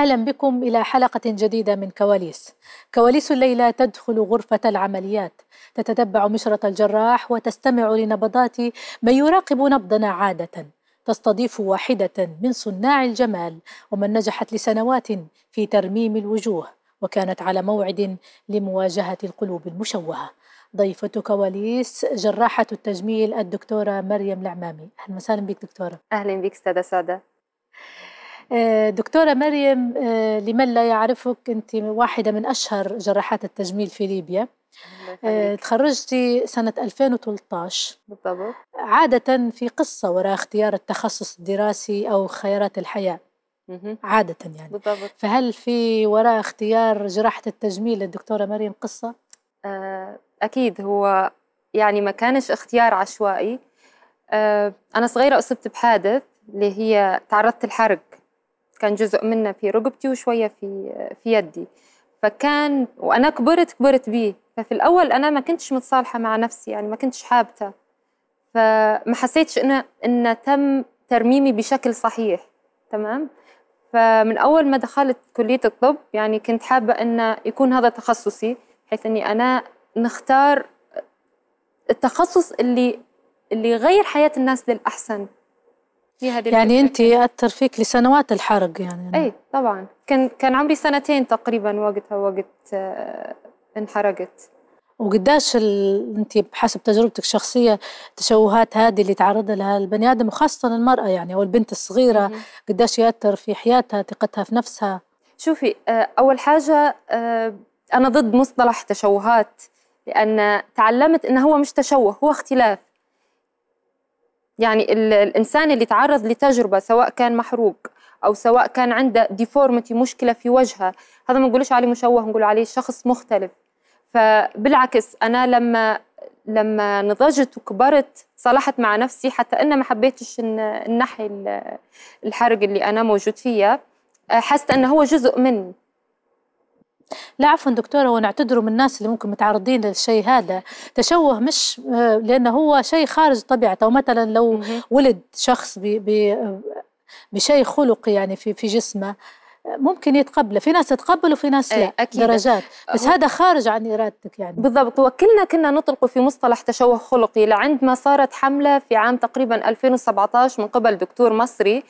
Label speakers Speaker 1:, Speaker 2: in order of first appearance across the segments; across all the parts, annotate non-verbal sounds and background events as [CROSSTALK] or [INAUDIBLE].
Speaker 1: أهلا بكم إلى حلقة جديدة من كواليس كواليس الليلة تدخل غرفة العمليات تتتبع مشرة الجراح وتستمع لنبضات من يراقب نبضنا عادة تستضيف واحدة من صناع الجمال ومن نجحت لسنوات في ترميم الوجوه وكانت على موعد لمواجهة القلوب المشوهة ضيفة كواليس جراحة التجميل الدكتورة مريم العمامي أهلا وسهلا بك دكتورة أهلا بك أستاذة سعدة آه، دكتورة مريم آه، لمن لا يعرفك أنت واحدة من أشهر جراحات التجميل في ليبيا آه، تخرجتي سنة 2013 بالضبط عادة في قصة وراء اختيار التخصص الدراسي أو خيارات الحياة عادة يعني بالضبط فهل في وراء اختيار جراحة التجميل للدكتورة مريم
Speaker 2: قصة؟ أكيد هو يعني ما كانش اختيار عشوائي أنا صغيرة أصبت بحادث اللي هي تعرضت الحرق كان جزء منه في رقبتي وشويه في في يدي فكان وانا كبرت كبرت بيه ففي الاول انا ما كنتش متصالحه مع نفسي يعني ما كنتش حابته فما حسيتش انه إن تم ترميمي بشكل صحيح تمام فمن اول ما دخلت كليه الطب يعني كنت حابه انه يكون هذا تخصصي بحيث اني انا نختار التخصص اللي اللي يغير حياه الناس للاحسن يعني انت
Speaker 1: اثر فيك لسنوات الحرق يعني
Speaker 2: اي طبعا كان كان عمري سنتين تقريبا وقتها وقت آه، انحرقت
Speaker 1: وقداش ال... انت بحسب تجربتك الشخصيه التشوهات هذه اللي تعرض لها البني ادم وخاصه المراه يعني او البنت الصغيره قداش ياثر في حياتها
Speaker 2: ثقتها في نفسها شوفي آه، اول حاجه آه، انا ضد مصطلح تشوهات لان تعلمت ان هو مش تشوه هو اختلاف يعني الإنسان اللي تعرض لتجربة سواء كان محروق أو سواء كان عنده ديفورمتي مشكلة في وجهه هذا ما نقولش عليه مشوه نقول عليه شخص مختلف فبالعكس أنا لما لما نضجت وكبرت صلحت مع نفسي حتى أنا ما حبيتش النحي الحرق اللي أنا موجود فيها حست أنه هو جزء مني لا عفوا دكتورة ونعتذر من
Speaker 1: الناس اللي ممكن متعرضين للشيء هذا تشوه مش آه، لأنه هو شيء خارج طبيعته ومثلا لو ولد شخص بي بي بشيء خلقي يعني في في جسمه ممكن يتقبله في ناس تتقبل وفي ناس إيه، لا أكيد. درجات أه، بس هذا خارج عن
Speaker 2: إرادتك يعني بالضبط وكلنا كنا نطلق في مصطلح تشوه خلقي لعندما صارت حملة في عام تقريبا 2017 من قبل دكتور مصري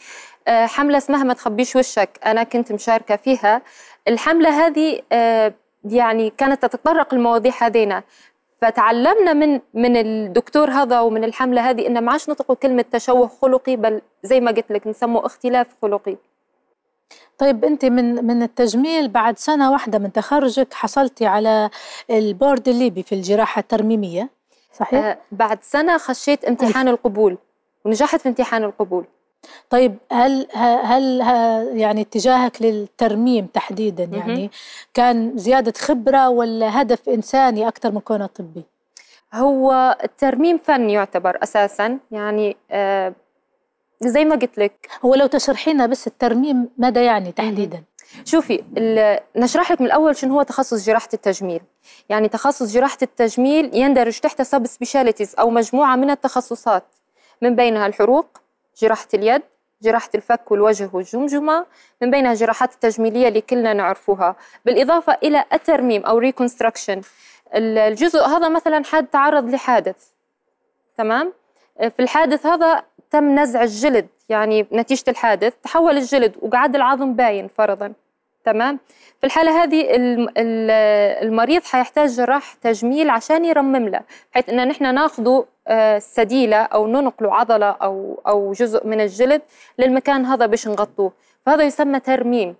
Speaker 2: آه، حملة اسمها ما تخبيش وشك أنا كنت مشاركة فيها الحملة هذه آه، يعني كانت تتطرق المواضيع هذينا فتعلمنا من من الدكتور هذا ومن الحملة هذه إن ما عادش نطقوا كلمة تشوه خلقي بل زي ما قلت لك نسموه اختلاف خلقي
Speaker 1: طيب انت من من التجميل بعد سنه واحده من تخرجك حصلتي على البورد الليبي في الجراحه الترميميه صحيح آه بعد سنه خشيت امتحان القبول ونجحت في امتحان القبول طيب هل هل يعني اتجاهك للترميم تحديدا يعني كان زياده خبره ولا هدف انساني اكثر من كونه طبي؟
Speaker 2: هو الترميم فن يعتبر اساسا يعني آه زي ما قلت لك هو لو تشرحينا بس الترميم ماذا يعني تحديدا؟ شوفي نشرح لك من الاول شنو هو تخصص جراحه التجميل يعني تخصص جراحه التجميل يندرج تحت سب سبيشاليتيز او مجموعه من التخصصات من بينها الحروق جراحة اليد جراحة الفك والوجه والجمجمة من بينها جراحات التجميلية اللي كلنا نعرفوها بالإضافة إلى الترميم أو ريكونستراكشن الجزء هذا مثلا حد تعرض لحادث تمام في الحادث هذا تم نزع الجلد يعني نتيجة الحادث تحول الجلد وقعد العظم باين فرضا تمام في الحالة هذه المريض حيحتاج جراح تجميل عشان يرمم له بحيث ان نحن ناخذه آه، سديلة او ننقل عضلة او او جزء من الجلد للمكان هذا باش نغطوه فهذا يسمى ترميم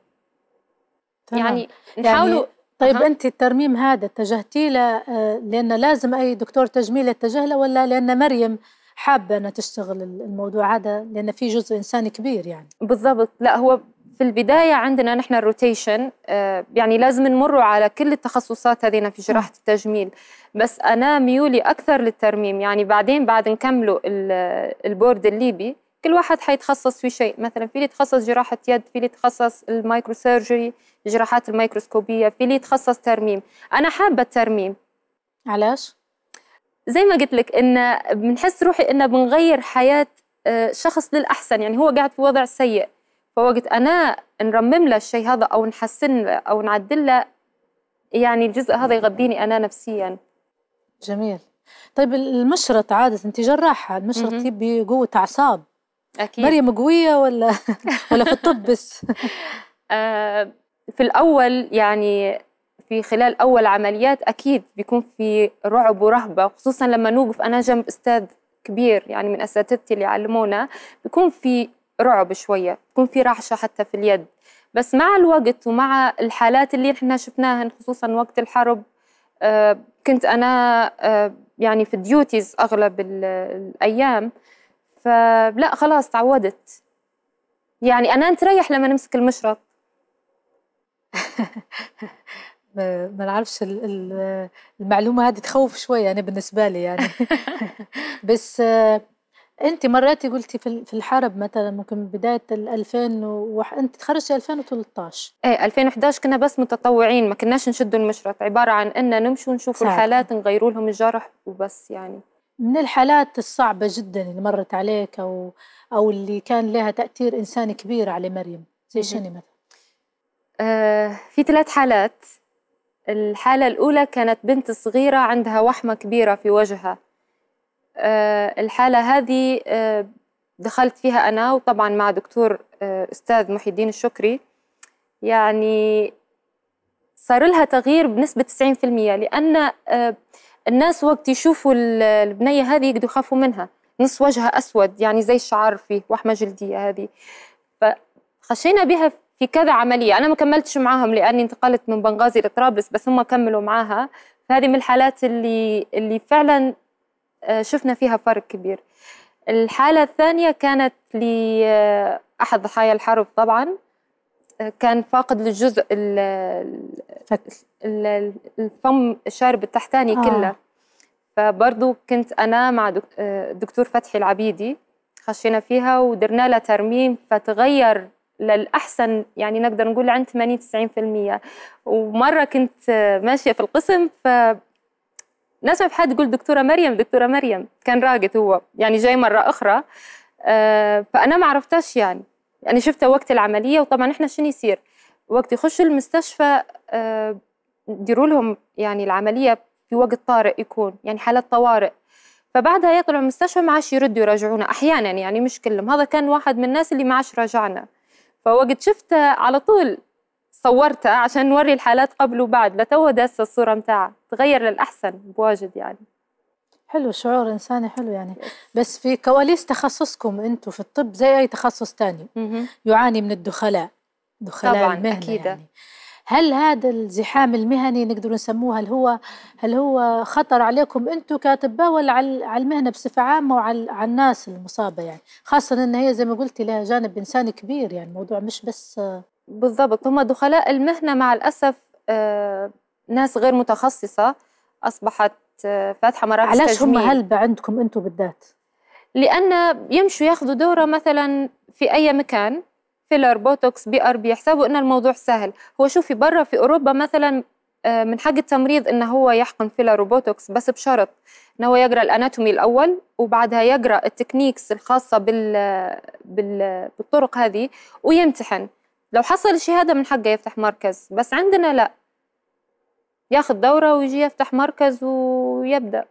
Speaker 2: تمام. يعني, يعني نحاولوا يعني طيب أه. انت الترميم هذا
Speaker 1: اتجهتي له لان لازم اي دكتور تجميل يتجه له ولا لان مريم حابه
Speaker 2: انها تشتغل الموضوع هذا لان في جزء انساني كبير يعني بالضبط لا هو في البداية عندنا نحن الروتيشن آه، يعني لازم نمر على كل التخصصات هذينا في جراحة نعم. التجميل بس أنا ميولي أكثر للترميم يعني بعدين بعد نكملوا البورد الليبي كل واحد حيتخصص في شيء مثلا في اللي يتخصص جراحة يد في اللي يتخصص المايكرو سيرجري جراحات الميكروسكوبية في اللي يتخصص ترميم أنا حابة الترميم علاش؟ زي ما قلت لك إن بنحس روحي إن بنغير حياة آه، شخص للأحسن يعني هو قاعد في وضع سيء فهو قلت انا نرمم له الشيء هذا او نحسن له او نعدل له يعني الجزء هذا يغذيني انا نفسيا جميل طيب المشرط عادة أنت جراحة المشرط يبي قوة أعصاب أكيد مريم قوية ولا [LAUGHS] ولا في الطب بس؟ آه، في الأول يعني في خلال أول عمليات أكيد بيكون في رعب ورهبة خصوصا لما نوقف أنا جنب أستاذ كبير يعني من أساتذتي اللي علمونا بيكون في رعب شويه تكون في رعشه حتى في اليد بس مع الوقت ومع الحالات اللي احنا شفناها خصوصا وقت الحرب آه، كنت انا آه، يعني في ديوتيز اغلب الايام فلا خلاص تعودت يعني انا نتريح لما نمسك المشرط
Speaker 1: [LAUGHS] ما نعرفش المعلومه هذه تخوف شويه انا بالنسبه لي يعني [LAUGHS] بس آه، انت مرات قلتي في الحرب مثلا ممكن بدايه 2000 و... انت تخرجتي 2013
Speaker 2: ايه 2011 كنا بس متطوعين ما كناش نشدوا المشرط عباره عن ان نمشوا نشوفوا الحالات نغيروا لهم الجرح وبس يعني من الحالات الصعبه جدا
Speaker 1: اللي مرت عليك او او اللي كان لها تاثير انساني كبير على مريم زي شنو
Speaker 2: مثلا آه في ثلاث حالات الحاله الاولى كانت بنت صغيره عندها وحمه كبيره في وجهها آه، الحالة هذه آه، دخلت فيها أنا وطبعا مع دكتور آه، أستاذ محي الدين الشكري يعني صار لها تغيير بنسبة 90% لأن الناس وقت يشوفوا البنية هذه يقدروا يخافوا منها نص وجهها أسود يعني زي الشعر فيه وحمة جلدية هذه فخشينا بها في كذا عملية أنا ما كملتش معاهم لأني انتقلت من بنغازي لطرابلس بس هم كملوا معاها فهذه من الحالات اللي اللي فعلا آه، شفنا فيها فرق كبير الحالة الثانية كانت لأحد آه، ضحايا الحرب طبعا آه، كان فاقد للجزء الفم الشارب التحتاني آه. كله فبرضه كنت أنا مع دكتور فتحي العبيدي خشينا فيها ودرنا لها ترميم فتغير للأحسن يعني نقدر نقول عند 80 90% ومرة كنت ماشية في القسم ف ناس في حد تقول دكتوره مريم دكتوره مريم كان راقد هو يعني جاي مره اخرى آه، فانا ما عرفتش يعني يعني شفتها وقت العمليه وطبعا احنا شنو يصير وقت يخشوا المستشفى آه، يديروا لهم يعني العمليه في وقت طارئ يكون يعني حالات طوارئ فبعدها يطلعوا المستشفى ما عادش يردوا يراجعونا احيانا يعني مش كلهم هذا كان واحد من الناس اللي ما عادش راجعنا فوقت شفته على طول صورتها عشان نوري الحالات قبل وبعد لتوه داسه الصوره متاعها تغير للاحسن بواجد يعني
Speaker 1: حلو شعور انساني حلو يعني بس في كواليس تخصصكم انتم في الطب زي اي تخصص ثاني يعاني من الدخلاء دخلاء طبعا المهنه أكيد. يعني هل هذا الزحام المهني نقدر نسموه هل هو هل هو خطر عليكم انتم كاطباء ولا على المهنه بصفه عامه وعلى على الناس المصابه يعني خاصه ان هي زي ما قلتي لها جانب انساني كبير يعني الموضوع مش بس
Speaker 2: بالضبط هم دخلاء المهنة مع الأسف آه، ناس غير متخصصة أصبحت آه، فاتحة مراكز علاش هم هلبة عندكم أنتم بالذات؟ لأن يمشوا ياخذوا دورة مثلا في أي مكان فيلر بوتوكس بي ار بي يحسبوا ان الموضوع سهل هو شوفي برا في اوروبا مثلا آه، من حق التمريض ان هو يحقن فيلر وبوتوكس بس بشرط ان هو يقرا الاناتومي الاول وبعدها يقرا التكنيكس الخاصه بال... بالطرق هذه ويمتحن لو حصل هذا من حقه يفتح مركز بس عندنا لا ياخذ دورة ويجي يفتح مركز ويبدأ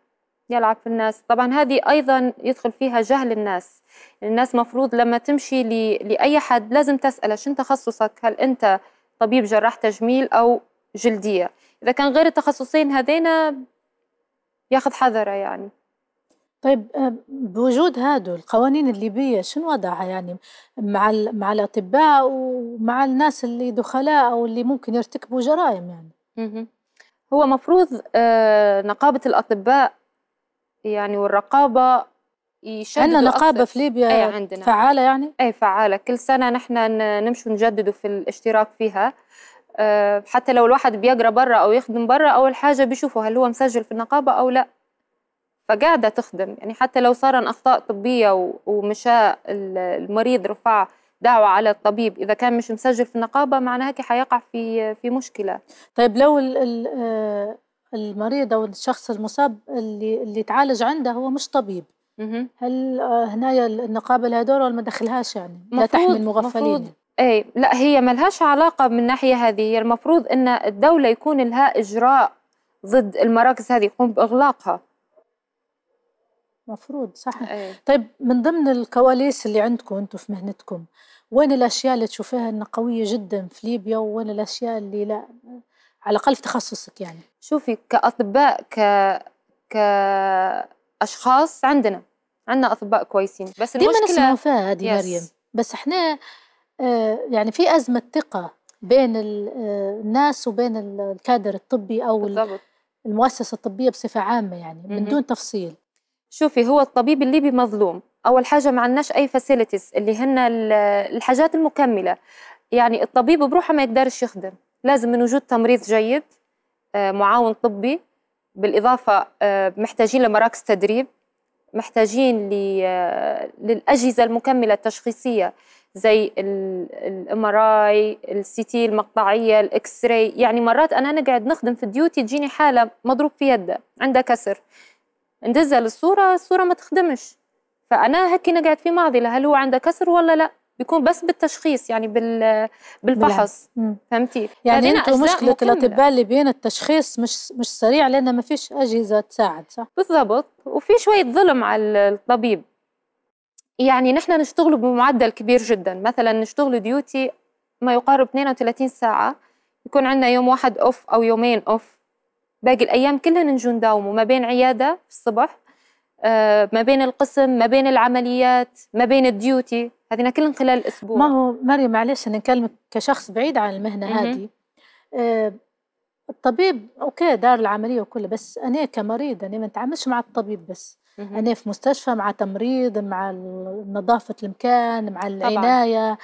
Speaker 2: يلعب في الناس طبعا هذه أيضا يدخل فيها جهل الناس الناس مفروض لما تمشي لأي حد لازم تسأله شن تخصصك هل أنت طبيب جراح تجميل أو جلدية إذا كان غير التخصصين هذين ياخذ حذره يعني
Speaker 1: طيب آه، بوجود هادو القوانين الليبية شنو وضعها يعني مع مع الأطباء ومع الناس اللي دخلاء أو اللي ممكن يرتكبوا جرائم يعني هو مفروض
Speaker 2: آه، نقابة الأطباء يعني والرقابة عندنا نقابة في ليبيا أي عندنا. فعالة يعني؟ أي فعالة كل سنة نحن نمشي نجدد في الاشتراك فيها آه، حتى لو الواحد بيقرا برا أو يخدم برا أول حاجة بيشوفوا هل هو مسجل في النقابة أو لا فقاعدة تخدم يعني حتى لو صار أخطاء طبية ومشى المريض رفع دعوة على الطبيب إذا كان مش مسجل في النقابة معناها هيك حيقع في في مشكلة
Speaker 1: طيب لو آه، المريض أو الشخص المصاب اللي اللي تعالج عنده هو مش طبيب هل آه،
Speaker 2: هنا النقابة لها دور ولا ما دخلهاش يعني لا تحمي المغفلين اي لا هي ملهاش علاقه من الناحيه هذه المفروض ان الدوله يكون لها اجراء ضد المراكز هذه يقوم باغلاقها
Speaker 1: مفروض صح
Speaker 2: أيه. طيب
Speaker 1: من ضمن الكواليس اللي عندكم انتم في مهنتكم وين الاشياء اللي تشوفيها انها قويه
Speaker 2: جدا في ليبيا وين الاشياء اللي لا على
Speaker 1: الاقل في تخصصك
Speaker 2: يعني شوفي كاطباء ك كاشخاص عندنا عندنا اطباء كويسين بس دي المشكله ديما نسمع هذه مريم بس احنا آه يعني في ازمه
Speaker 1: ثقه بين آه، الناس وبين الكادر الطبي او بالضبط.
Speaker 2: المؤسسه الطبيه بصفه عامه يعني من دون تفصيل شوفي هو الطبيب الليبي مظلوم اول حاجه ما عندناش اي فاسيلتيز اللي هن الحاجات المكمله يعني الطبيب بروحه ما يقدرش يخدم لازم من وجود تمريض جيد آه، معاون طبي بالاضافه آه، محتاجين لمراكز تدريب محتاجين آه، للاجهزه المكمله التشخيصيه زي الام ار اي السي تي المقطعيه الاكس راي يعني مرات انا نقعد نخدم في الديوتي تجيني حاله مضروب في يده عندها كسر ندزها للصوره الصوره ما تخدمش فانا هيك نقعد في معضله هل هو عنده كسر ولا لا بيكون بس بالتشخيص يعني بال بالفحص فهمتي يعني انتم مشكله الاطباء اللي بين التشخيص مش مش سريع لان ما فيش اجهزه تساعد صح بالضبط وفي شويه ظلم على الطبيب يعني نحن نشتغل بمعدل كبير جدا مثلا نشتغل ديوتي ما يقارب 32 ساعه يكون عندنا يوم واحد اوف او يومين اوف باقي الايام كلها نجو نداوموا ما بين عياده في الصبح آه، ما بين القسم ما بين العمليات ما بين الديوتي هذينا كلهم خلال اسبوع ما هو مريم معلش انا نكلمك كشخص
Speaker 1: بعيد عن المهنه هذه آه، الطبيب اوكي دار العمليه وكله بس انا كمريض انا ما نتعاملش مع الطبيب بس انا في مستشفى مع تمريض مع نظافه المكان مع العنايه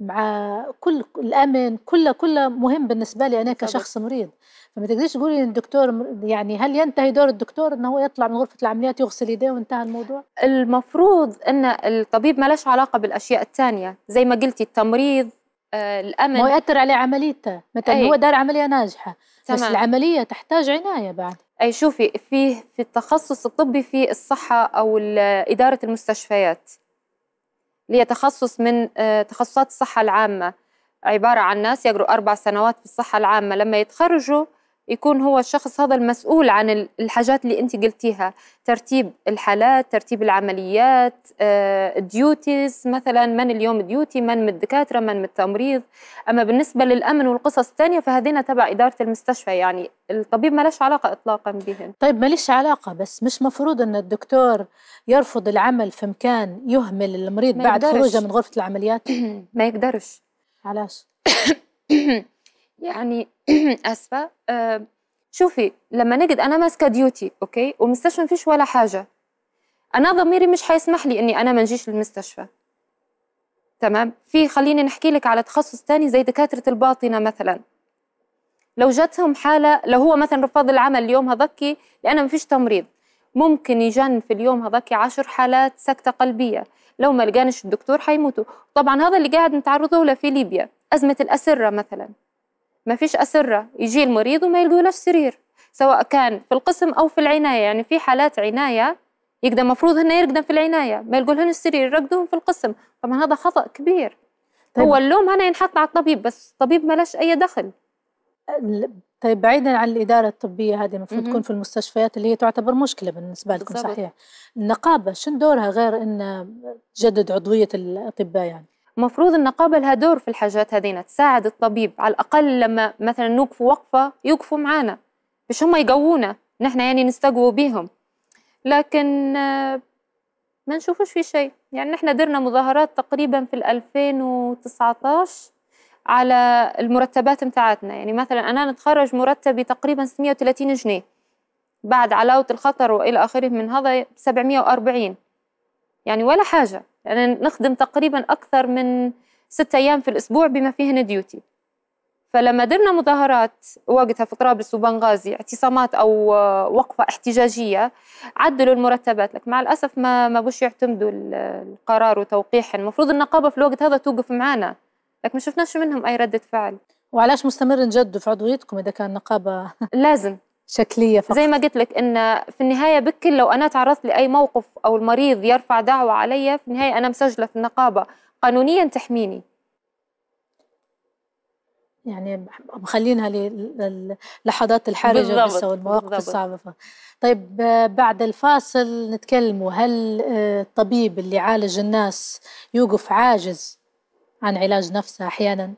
Speaker 1: مع كل الامن كله كله مهم بالنسبه لي انا كشخص مريض فما تقدريش تقولي الدكتور يعني
Speaker 2: هل ينتهي دور الدكتور انه هو يطلع من غرفه العمليات يغسل ايديه وانتهى الموضوع؟ المفروض ان الطبيب ما لهش علاقه بالاشياء الثانيه زي ما قلتي التمريض آه، الامن ما ياثر عليه عمليته مثلا أي. هو دار عمليه ناجحه تمام. بس العمليه تحتاج عنايه بعد اي شوفي في في التخصص الطبي في الصحه او اداره المستشفيات اللي هي تخصص من آه، تخصصات الصحه العامه عباره عن ناس يقروا اربع سنوات في الصحه العامه لما يتخرجوا يكون هو الشخص هذا المسؤول عن الحاجات اللي انت قلتيها ترتيب الحالات ترتيب العمليات ديوتيز آه، مثلا من اليوم ديوتي من من الدكاتره من من التمريض اما بالنسبه للامن والقصص الثانيه فهذينا تبع اداره المستشفى يعني الطبيب ما لش علاقه اطلاقا بهم
Speaker 1: طيب ما ليش علاقه بس مش مفروض ان الدكتور يرفض العمل في مكان
Speaker 2: يهمل المريض بعد خروجه من غرفه العمليات [COUGHS] ما يقدرش علاش [COUGHS] يعني [CLEARS THROAT] اسفه آه، شوفي لما نجد انا ماسكه ديوتي اوكي ومستشفى ما فيش ولا حاجه انا ضميري مش هيسمح لي اني انا ما نجيش للمستشفى تمام في خليني نحكي لك على تخصص تاني زي دكاتره الباطنه مثلا لو جاتهم حاله لو هو مثلا رفض العمل اليوم هذكي لان ما فيش تمريض ممكن يجن في اليوم هذاك عشر حالات سكتة قلبية لو ما لقانش الدكتور حيموتوا طبعا هذا اللي قاعد نتعرضه له في ليبيا أزمة الأسرة مثلا ما فيش أسرة يجي المريض وما نفس سرير سواء كان في القسم أو في العناية يعني في حالات عناية يقدر مفروض هنا يقدم في العناية ما لهم السرير يرقدوهم في القسم طبعا هذا خطأ كبير طيب. هو اللوم هنا ينحط على الطبيب بس
Speaker 1: الطبيب ما أي دخل طيب بعيدا عن الإدارة الطبية هذه المفروض تكون في المستشفيات اللي هي تعتبر مشكلة بالنسبة لكم بالزبط. صحيح النقابة شنو دورها غير أن
Speaker 2: تجدد عضوية الأطباء يعني مفروض النقابة لها دور في الحاجات هذينا تساعد الطبيب على الأقل لما مثلا نوقفوا وقفة يوقفوا معانا باش هما يقوونا نحن يعني نستقووا بيهم لكن آه، ما نشوفوش في شيء يعني نحن درنا مظاهرات تقريبا في 2019 على المرتبات متاعتنا يعني مثلا أنا نتخرج مرتبي تقريبا 630 جنيه بعد علاوة الخطر وإلى آخره من هذا 740 يعني ولا حاجة يعني نخدم تقريبا أكثر من ستة أيام في الأسبوع بما فيهن ديوتي فلما درنا مظاهرات وقتها في طرابلس وبنغازي اعتصامات أو آه، وقفة احتجاجية عدلوا المرتبات لك مع الأسف ما ما بوش يعتمدوا القرار وتوقيح يعني المفروض النقابة في الوقت هذا توقف معنا لكن ما شفناش منهم أي ردة فعل وعلاش مستمر نجدوا في عضويتكم إذا كان نقابة لازم
Speaker 1: شكليه فقط زي
Speaker 2: ما قلت لك ان في النهايه بكل لو انا تعرضت لاي موقف او المريض يرفع دعوه علي في النهايه انا مسجله في النقابه قانونيا تحميني
Speaker 1: يعني مخلينها للحظات الحرجه بس والمواقف الصعبه طيب بعد الفاصل نتكلم هل آه، الطبيب اللي يعالج الناس يوقف عاجز عن علاج نفسه احيانا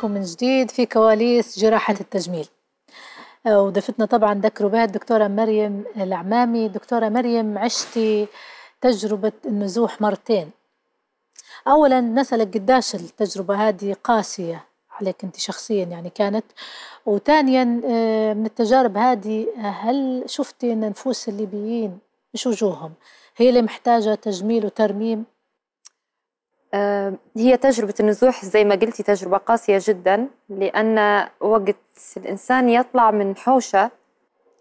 Speaker 1: نشوفكم من جديد في كواليس جراحة التجميل آه، وضيفتنا طبعا ذكروا بها الدكتورة مريم العمامي دكتورة مريم عشتي تجربة النزوح مرتين أولا نسألك قداش التجربة هذه قاسية عليك أنت شخصيا يعني كانت وثانيا آه، من التجارب هذه هل شفتي أن نفوس الليبيين مش وجوههم هي اللي محتاجة تجميل وترميم
Speaker 2: آه، هي تجربة النزوح زي ما قلتي تجربة قاسية جدا لأن وقت الإنسان يطلع من حوشة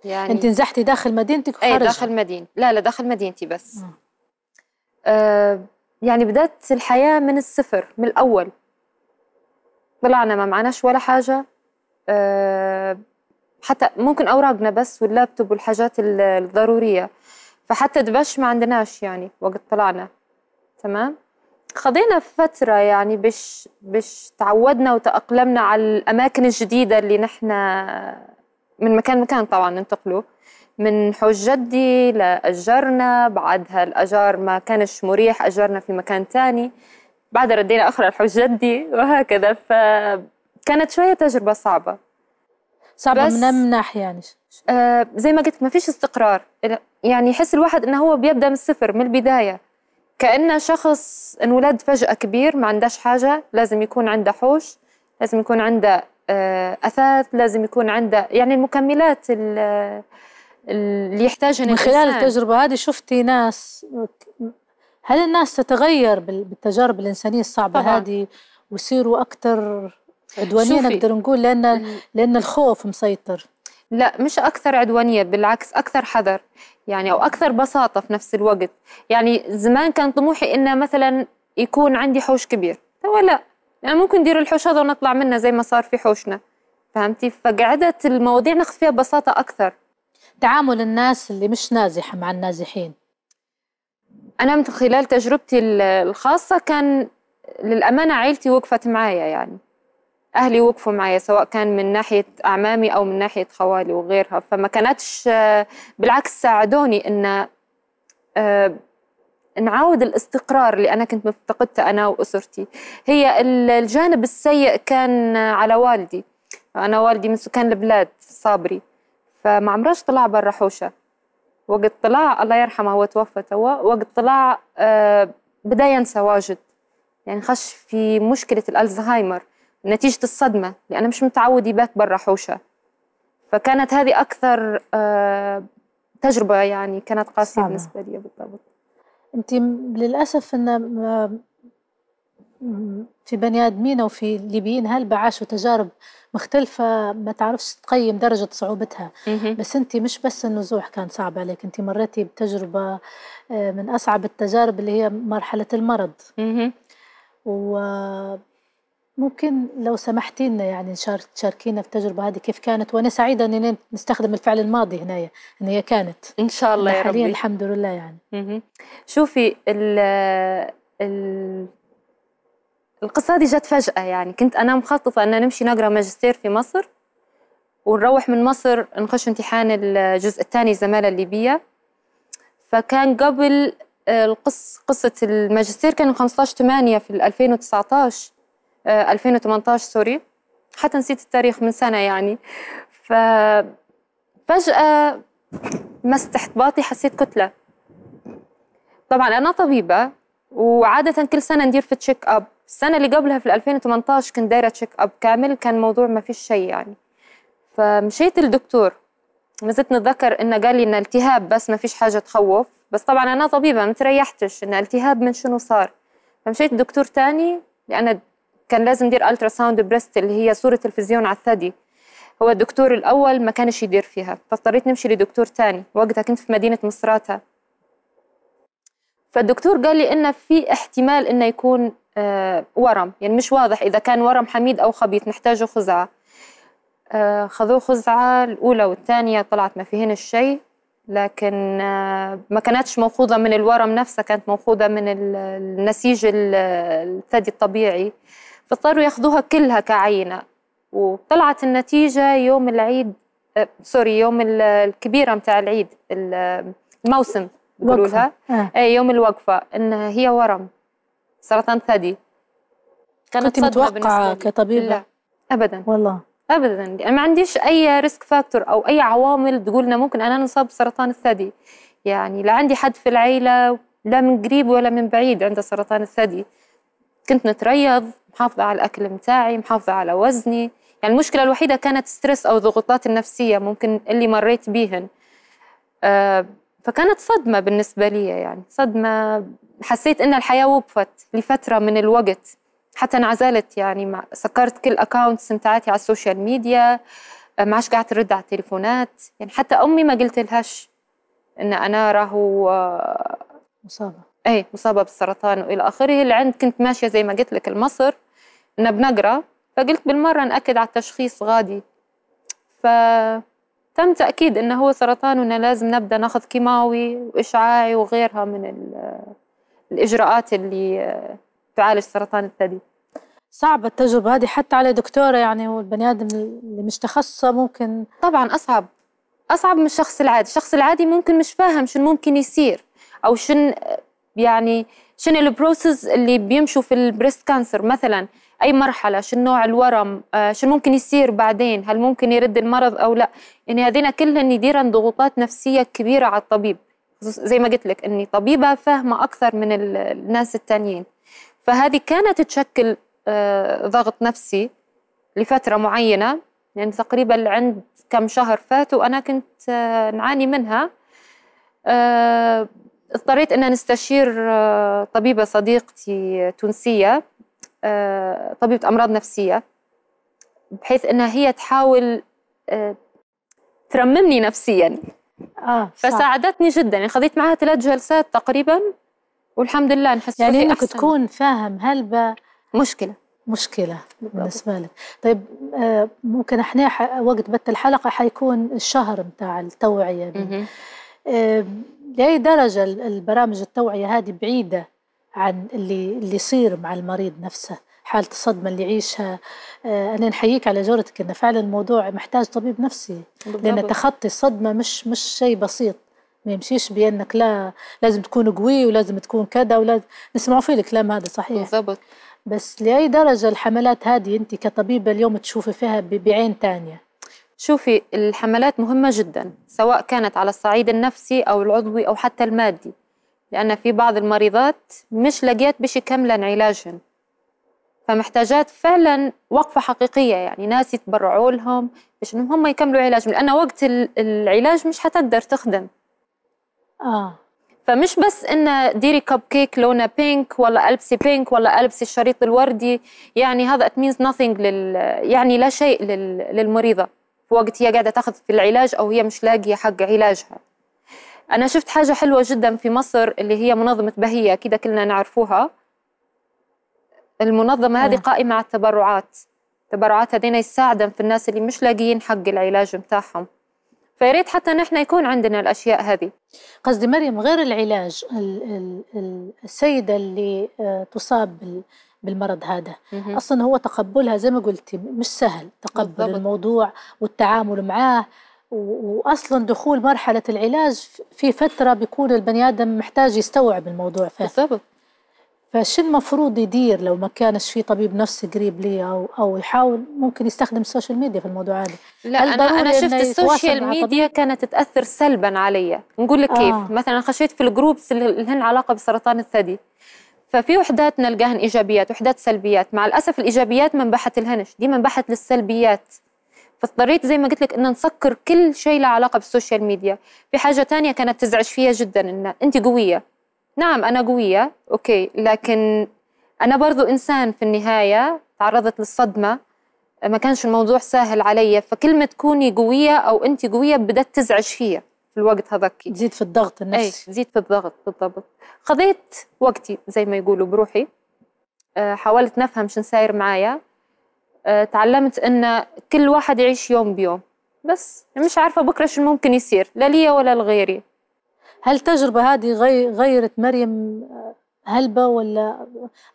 Speaker 1: يعني أنت نزحتي
Speaker 2: داخل مدينتك إيه، وخارج أي داخل مدينة لا لا داخل مدينتي بس آه يعني بدأت الحياة من الصفر من الأول طلعنا ما معناش ولا حاجة آه حتى ممكن أوراقنا بس واللابتوب والحاجات الضرورية فحتى دبش ما عندناش يعني وقت طلعنا تمام خضينا فترة يعني بش بش تعودنا وتأقلمنا على الأماكن الجديدة اللي نحنا من مكان مكان طبعا ننتقلوا من حوش جدي لأجرنا بعدها الأجار ما كانش مريح أجرنا في مكان تاني بعدها ردينا أخرى لحوش جدي وهكذا فكانت شوية تجربة صعبة صعبة من من أمم ناحية يعني آه زي ما قلت ما فيش استقرار يعني يحس الواحد انه هو بيبدا من الصفر من البدايه كأنه شخص انولد فجأة كبير ما عندهش حاجة لازم يكون عنده حوش لازم يكون عنده آه، أثاث لازم يكون عنده يعني المكملات اللي يحتاجها من خلال الإنسان. التجربة هذه شفتي ناس هل الناس
Speaker 1: تتغير بالتجارب الإنسانية الصعبة طبعا. هذه ويصيروا أكثر عدوانية نقدر
Speaker 2: نقول لأن لأن الخوف مسيطر لا مش أكثر عدوانية بالعكس أكثر حذر يعني أو أكثر بساطة في نفس الوقت يعني زمان كان طموحي إنه مثلا يكون عندي حوش كبير هو لا يعني ممكن ندير الحوش هذا ونطلع منه زي ما صار في حوشنا فهمتي فقعدت المواضيع ناخذ فيها ببساطة أكثر تعامل الناس اللي مش نازحة مع النازحين أنا من خلال تجربتي الخاصة كان للأمانة عائلتي وقفت معايا يعني اهلي وقفوا معايا سواء كان من ناحيه اعمامي او من ناحيه خوالي وغيرها فما كانتش بالعكس ساعدوني ان آه، نعاود الاستقرار اللي انا كنت مفتقدته انا واسرتي هي الجانب السيء كان على والدي انا والدي من سكان البلاد صابري فما عمراش طلع برا حوشه وقت طلع الله يرحمه هو توفى توا وقت طلع آه، بدا ينسى واجد يعني خش في مشكله الالزهايمر نتيجة الصدمة لأنه مش متعود يبات برا حوشة فكانت هذه أكثر آه، تجربة يعني كانت قاسية بالنسبة لي بالضبط
Speaker 1: أنت للأسف أن آه، في بني آدمين وفي الليبيين هلبة عاشوا تجارب مختلفة ما تعرفش تقيم درجة صعوبتها بس أنت مش بس النزوح كان صعب عليك أنت مريتي بتجربة آه، من أصعب التجارب اللي هي مرحلة المرض و ممكن لو سمحتي لنا يعني تشاركينا في التجربه هذه كيف كانت وانا سعيده ان نستخدم الفعل الماضي هنا ان هي
Speaker 2: كانت ان شاء الله يا ربي الحمد لله يعني م -م. شوفي ال ال القصه هذه جت فجاه يعني كنت انا مخططه ان نمشي نقرا ماجستير في مصر ونروح من مصر نخش امتحان الجزء الثاني الزماله الليبيه فكان قبل آه، القص قصة الماجستير كان 15 8 في 2019 2018 آه، سوري حتى نسيت التاريخ من سنة يعني ففجأة مست باطي حسيت كتلة طبعا أنا طبيبة وعادة كل سنة ندير في تشيك أب السنة اللي قبلها في 2018 كنت دايرة تشيك أب كامل كان موضوع ما فيش شيء يعني فمشيت للدكتور ما زلت نتذكر انه قال لي انه التهاب بس ما فيش حاجه تخوف بس طبعا انا طبيبه ما تريحتش انه التهاب من شنو صار فمشيت دكتور تاني لان كان لازم يدير الترا ساوند بريست اللي هي صوره تلفزيون على الثدي هو الدكتور الاول ما كانش يدير فيها فاضطريت نمشي لدكتور تاني وقتها كنت في مدينه مصراتة فالدكتور قال لي انه في احتمال انه يكون آه ورم يعني مش واضح اذا كان ورم حميد او خبيث نحتاجه خزعه آه خذوه خزعه الاولى والثانيه طلعت ما فيهن الشيء لكن آه، ما كانتش موخوذه من الورم نفسه كانت موخوذه من النسيج الثدي الطبيعي فاضطروا ياخذوها كلها كعينه وطلعت النتيجه يوم العيد آه سوري يوم الكبيره متاع العيد الموسم بيقولوا لها آه. إيه، يوم الوقفه ان هي ورم سرطان ثدي كانت متوقعه كطبيبه لا ابدا والله ابدا يعني ما عنديش اي ريسك فاكتور او اي عوامل تقولنا ممكن انا نصاب بسرطان الثدي يعني لا عندي حد في العيله لا من قريب ولا من بعيد عنده سرطان الثدي كنت نتريض محافظة على الأكل متاعي محافظة على وزني يعني المشكلة الوحيدة كانت ستريس أو ضغوطات النفسية ممكن اللي مريت بيهن آه، فكانت صدمة بالنسبة لي يعني صدمة حسيت إن الحياة وقفت لفترة من الوقت حتى انعزلت يعني سكرت كل اكونتس متاعتي على السوشيال آه، ميديا ما عادش قاعد ترد على التليفونات يعني حتى امي ما قلت لهاش ان انا راهو آه، مصابه اي مصابه بالسرطان والى اخره لعند كنت ماشيه زي ما قلت لك لمصر انا بنقرا فقلت بالمره ناكد على التشخيص غادي ف تم تاكيد انه هو سرطان وانه لازم نبدا ناخذ كيماوي واشعاعي وغيرها من الاجراءات اللي تعالج سرطان الثدي صعبة التجربة هذه حتى على دكتورة يعني والبني آدم اللي مش تخصصة ممكن طبعا أصعب أصعب من الشخص العادي الشخص العادي ممكن مش فاهم شنو ممكن يصير أو شن يعني شنو البروسيس اللي بيمشوا في البريست كانسر مثلا اي مرحله شنو نوع الورم آه، شنو ممكن يصير بعدين هل ممكن يرد المرض او لا يعني هذين كلهن يديرن ضغوطات نفسيه كبيره على الطبيب زي ما قلت لك اني طبيبه فاهمه اكثر من الناس التانيين فهذه كانت تشكل آه، ضغط نفسي لفتره معينه يعني تقريبا عند كم شهر فاتوا انا كنت آه، نعاني منها اضطريت أن نستشير آه، طبيبة صديقتي تونسية آه، طبيبة أمراض نفسية بحيث أنها هي تحاول آه، ترممني نفسيا آه فساعدتني جدا يعني خذيت معها ثلاث جلسات تقريبا والحمد لله نحس يعني انك تكون
Speaker 1: فاهم هلبة مشكله مشكله بالضبط. بالنسبه لك طيب ممكن احنا وقت بث الحلقه حيكون الشهر بتاع التوعيه آه لأي درجة البرامج التوعية هذه بعيدة عن اللي اللي يصير مع المريض نفسه حالة الصدمة اللي يعيشها آه، أنا نحييك على جورتك إن فعلا الموضوع محتاج طبيب نفسي بالضبط. لأن تخطي الصدمة مش مش شيء بسيط ما يمشيش بأنك لا لازم تكون قوي ولازم تكون كذا ولازم نسمعوا فيه الكلام هذا صحيح بالضبط بس لأي درجة الحملات هذه أنت كطبيبة اليوم تشوفي
Speaker 2: فيها بعين ثانية شوفي الحملات مهمة جدا سواء كانت على الصعيد النفسي أو العضوي أو حتى المادي لأن في بعض المريضات مش لقيت بشي كاملا علاجهن فمحتاجات فعلا وقفة حقيقية يعني ناس يتبرعوا لهم باش انهم هم يكملوا علاجهم لأن وقت العلاج مش حتقدر تخدم آه فمش بس ان ديري كب كيك لونه بينك ولا البسي بينك ولا البسي الشريط الوردي يعني هذا ات مينز nothing لل يعني لا شيء لل... للمريضه في وقت هي قاعده تاخذ في العلاج او هي مش لاقيه حق علاجها انا شفت حاجه حلوه جدا في مصر اللي هي منظمه بهيه كده كلنا نعرفوها المنظمه هذه قائمه على التبرعات التبرعات هذين يساعدن في الناس اللي مش لاقيين حق العلاج بتاعهم فياريت حتى نحن يكون عندنا الاشياء هذه قصدي مريم غير العلاج السيده اللي
Speaker 1: آه، تصاب بالمرض هذا مم. اصلا هو تقبلها زي ما قلتي مش سهل تقبل بالضبط. الموضوع والتعامل معاه واصلا دخول مرحله العلاج في فتره بيكون البني ادم محتاج يستوعب الموضوع فيه بالضبط فشو المفروض يدير لو ما كانش في طبيب نفسي قريب لي او او يحاول ممكن يستخدم
Speaker 2: السوشيال ميديا في الموضوع هذا
Speaker 1: لا انا انا شفت السوشيال ميديا
Speaker 2: كانت تاثر سلبا علي نقول لك آه. كيف مثلا خشيت في الجروبس اللي لهن علاقه بسرطان الثدي ففي وحدات نلقاهن ايجابيات وحدات سلبيات مع الاسف الايجابيات ما انبحت لهنش ديما انبحت للسلبيات فاضطريت زي ما قلت لك ان نسكر كل شيء له علاقه بالسوشيال ميديا في حاجه تانية كانت تزعج فيها جدا ان انت قويه نعم انا قويه اوكي لكن انا برضو انسان في النهايه تعرضت للصدمه ما كانش الموضوع سهل علي فكلمه تكوني قويه او انت قويه بدات تزعج فيا في الوقت هذاك تزيد في الضغط النفسي إيه، أي تزيد في الضغط بالضبط خذيت وقتي زي ما يقولوا بروحي آه، حاولت نفهم شن ساير معايا آه، تعلمت ان كل واحد يعيش يوم بيوم بس مش عارفه بكره شو ممكن يصير لا ليا ولا لغيري هل التجربه هذه غيرت مريم هلبة ولا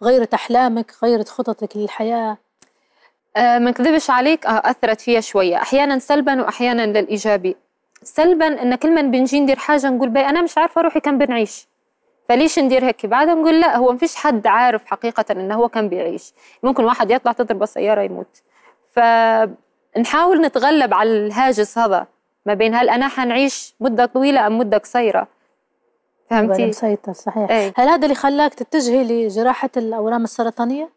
Speaker 2: غيرت أحلامك غيرت خططك للحياة آه، ما نكذبش عليك أثرت فيها شوية أحيانا سلبا وأحيانا للإيجابي سلبا ان كل ما بنجي ندير حاجه نقول باي انا مش عارفه روحي كم بنعيش فليش ندير هيك بعد نقول لا هو ما فيش حد عارف حقيقه انه هو كم بيعيش ممكن واحد يطلع تضرب السياره يموت فنحاول نتغلب على الهاجس هذا ما بين هل انا حنعيش مده طويله ام مده قصيره
Speaker 1: فهمتي مسيطر صحيح إيه. هل هذا
Speaker 2: اللي خلاك تتجهي
Speaker 1: لجراحه الاورام السرطانيه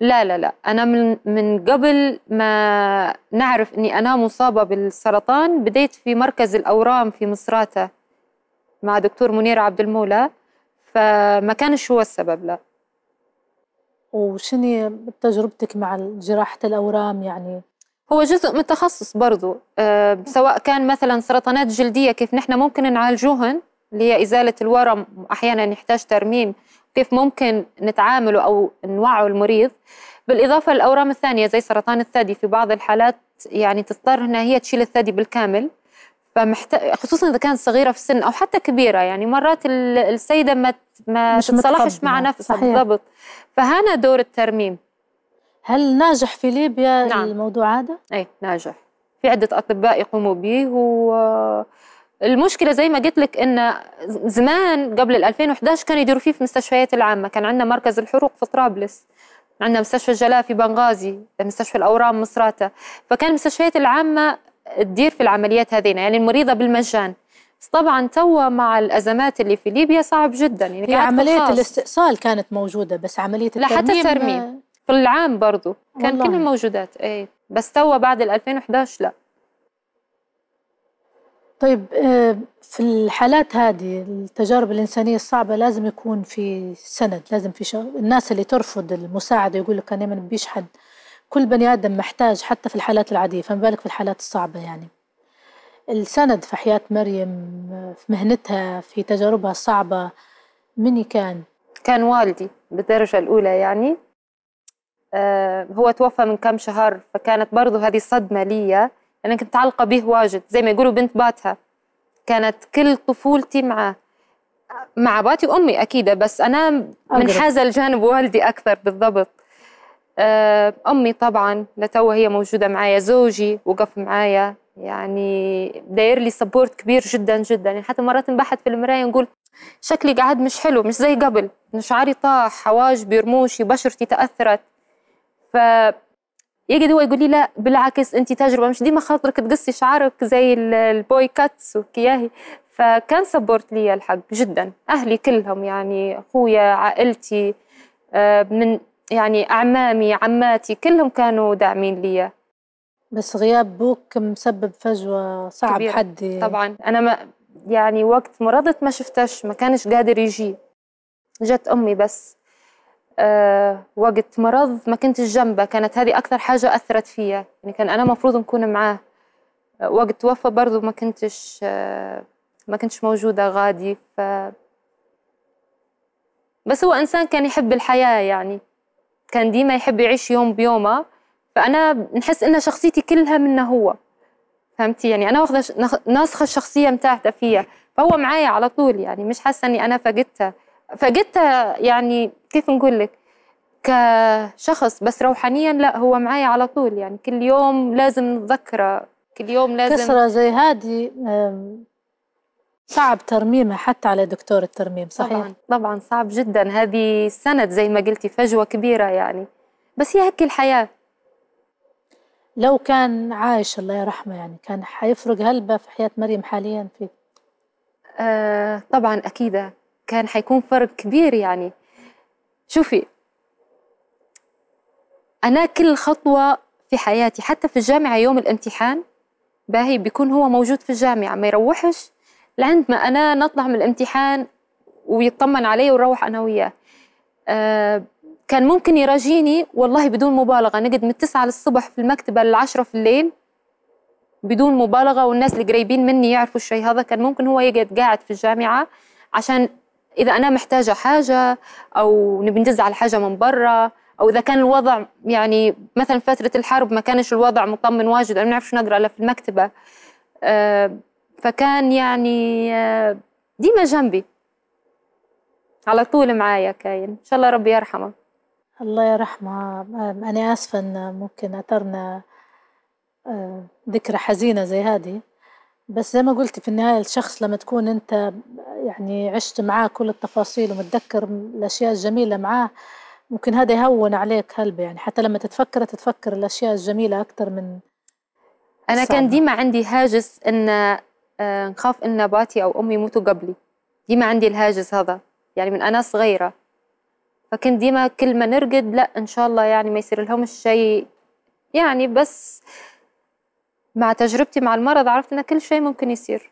Speaker 2: لا لا لا أنا من من قبل ما نعرف إني أنا مصابة بالسرطان بديت في مركز الأورام في مصراتة مع دكتور منير عبد المولى فما كانش هو السبب لا
Speaker 1: وشنو تجربتك مع جراحة الأورام يعني؟
Speaker 2: هو جزء من التخصص برضو أه سواء كان مثلا سرطانات جلدية كيف نحن ممكن نعالجوهن اللي هي إزالة الورم أحيانا يحتاج ترميم كيف ممكن نتعامل أو نوعه المريض بالإضافة للأورام الثانية زي سرطان الثدي في بعض الحالات يعني تضطر هنا هي تشيل الثدي بالكامل فمحت... خصوصا اذا كانت صغيره في السن او حتى كبيره يعني مرات السيده ما ما تتصالحش مع نفسها بالضبط فهنا دور الترميم هل ناجح في ليبيا نعم. الموضوع هذا؟ اي ناجح في عده اطباء يقوموا به و المشكله زي ما قلت لك ان زمان قبل ال 2011 كانوا يديروا فيه في المستشفيات العامه كان عندنا مركز الحروق في طرابلس عندنا مستشفى الجلاء في بنغازي مستشفى الاورام مصراته فكان المستشفيات العامه تدير في العمليات هذين يعني المريضه بالمجان بس طبعا توا مع الازمات اللي في ليبيا صعب جدا يعني هي عمليه خاص. الاستئصال كانت موجوده بس عمليه الترميم لا حتى الترميم في العام برضو كان كل الموجودات اي بس توا بعد ال 2011 لا
Speaker 1: طيب آه، في الحالات هذه التجارب الإنسانية الصعبة لازم يكون في سند لازم في شغل الناس اللي ترفض المساعدة يقول لك أنا ما بيش حد كل بني آدم محتاج حتى في الحالات العادية فما بالك في الحالات الصعبة يعني السند في حياة مريم
Speaker 2: في مهنتها في تجاربها الصعبة من كان؟ كان والدي بالدرجة الأولى يعني آه، هو توفى من كم شهر فكانت برضه هذه صدمة ليا أنا كنت متعلقة به واجد زي ما يقولوا بنت باتها كانت كل طفولتي معاه مع باتي وأمي أكيد بس أنا منحازة لجانب والدي أكثر بالضبط آه، أمي طبعا لتو هي موجودة معايا زوجي وقف معايا يعني داير لي سبورت كبير جدا جدا يعني حتى مرات نبحث في المراية نقول شكلي قاعد مش حلو مش زي قبل شعري طاح حواجبي رموشي بشرتي تأثرت ف يجد هو يقول لي لا بالعكس انت تجربه مش ديما خاطرك تقصي شعرك زي البوي كاتس وكياهي فكان سبورت لي الحق جدا اهلي كلهم يعني اخويا عائلتي آه، من يعني اعمامي عماتي كلهم كانوا داعمين لي بس غياب بوك مسبب فجوه صعب كبيرة. حد طبعا انا ما يعني وقت مرضت ما شفتش ما كانش قادر يجي جت امي بس آه، وقت مرض ما كنتش جنبه كانت هذه أكثر حاجة أثرت فيا يعني كان أنا مفروض نكون معاه آه، وقت توفى برضو ما كنتش آه، ما كنتش موجودة غادي ف بس هو إنسان كان يحب الحياة يعني كان ديما يحب يعيش يوم بيومه فأنا نحس إن شخصيتي كلها منه هو فهمتي يعني أنا واخدة ناسخة الشخصية متاعته فيا فهو معايا على طول يعني مش حاسة إني أنا فقدتها فجيت يعني كيف نقول لك كشخص بس روحانيا لا هو معي على طول يعني كل يوم لازم نتذكره كل يوم لازم كسرة زي هذه صعب ترميمها حتى على دكتور الترميم صحيح؟ طبعا طبعا صعب جدا هذه سند زي ما قلتي فجوة كبيرة يعني بس هي هيك الحياة
Speaker 1: لو كان عايش الله يرحمه يعني كان حيفرق هلبة في حياة مريم حاليا في
Speaker 2: آه طبعا أكيدة كان حيكون فرق كبير يعني شوفي أنا كل خطوة في حياتي حتى في الجامعة يوم الامتحان باهي بيكون هو موجود في الجامعة ما يروحش لعند ما أنا نطلع من الامتحان ويطمن علي وروح أنا وياه أه كان ممكن يراجيني والله بدون مبالغة نقعد من التسعة للصبح في المكتبة للعشرة في الليل بدون مبالغة والناس اللي قريبين مني يعرفوا الشيء هذا كان ممكن هو يقعد قاعد في الجامعة عشان إذا أنا محتاجة حاجة أو نبي ندز على حاجة من برا أو إذا كان الوضع يعني مثلا فترة الحرب ما كانش الوضع مطمن واجد أنا ما نعرفش نقرأ إلا في المكتبة آه، فكان يعني آه، ديما جنبي على طول معايا كاين إن شاء الله ربي يرحمه
Speaker 1: الله يرحمه أنا آسفة أن ممكن أثرنا آه، ذكرى حزينة زي هذه بس زي ما قلت في النهاية الشخص لما تكون أنت يعني عشت معاه كل التفاصيل ومتذكر الأشياء الجميلة معاه ممكن هذا يهون عليك هلبة يعني حتى لما تتفكر تتفكر الأشياء الجميلة أكثر من
Speaker 2: أنا الصعبة. كان ديما عندي هاجس إن آه، نخاف إن باتي أو أمي يموتوا قبلي ديما عندي الهاجس هذا يعني من أنا صغيرة فكنت ديما كل ما نرقد لا إن شاء الله يعني ما يصير لهم الشيء يعني بس مع تجربتي مع المرض عرفت إن كل شيء ممكن يصير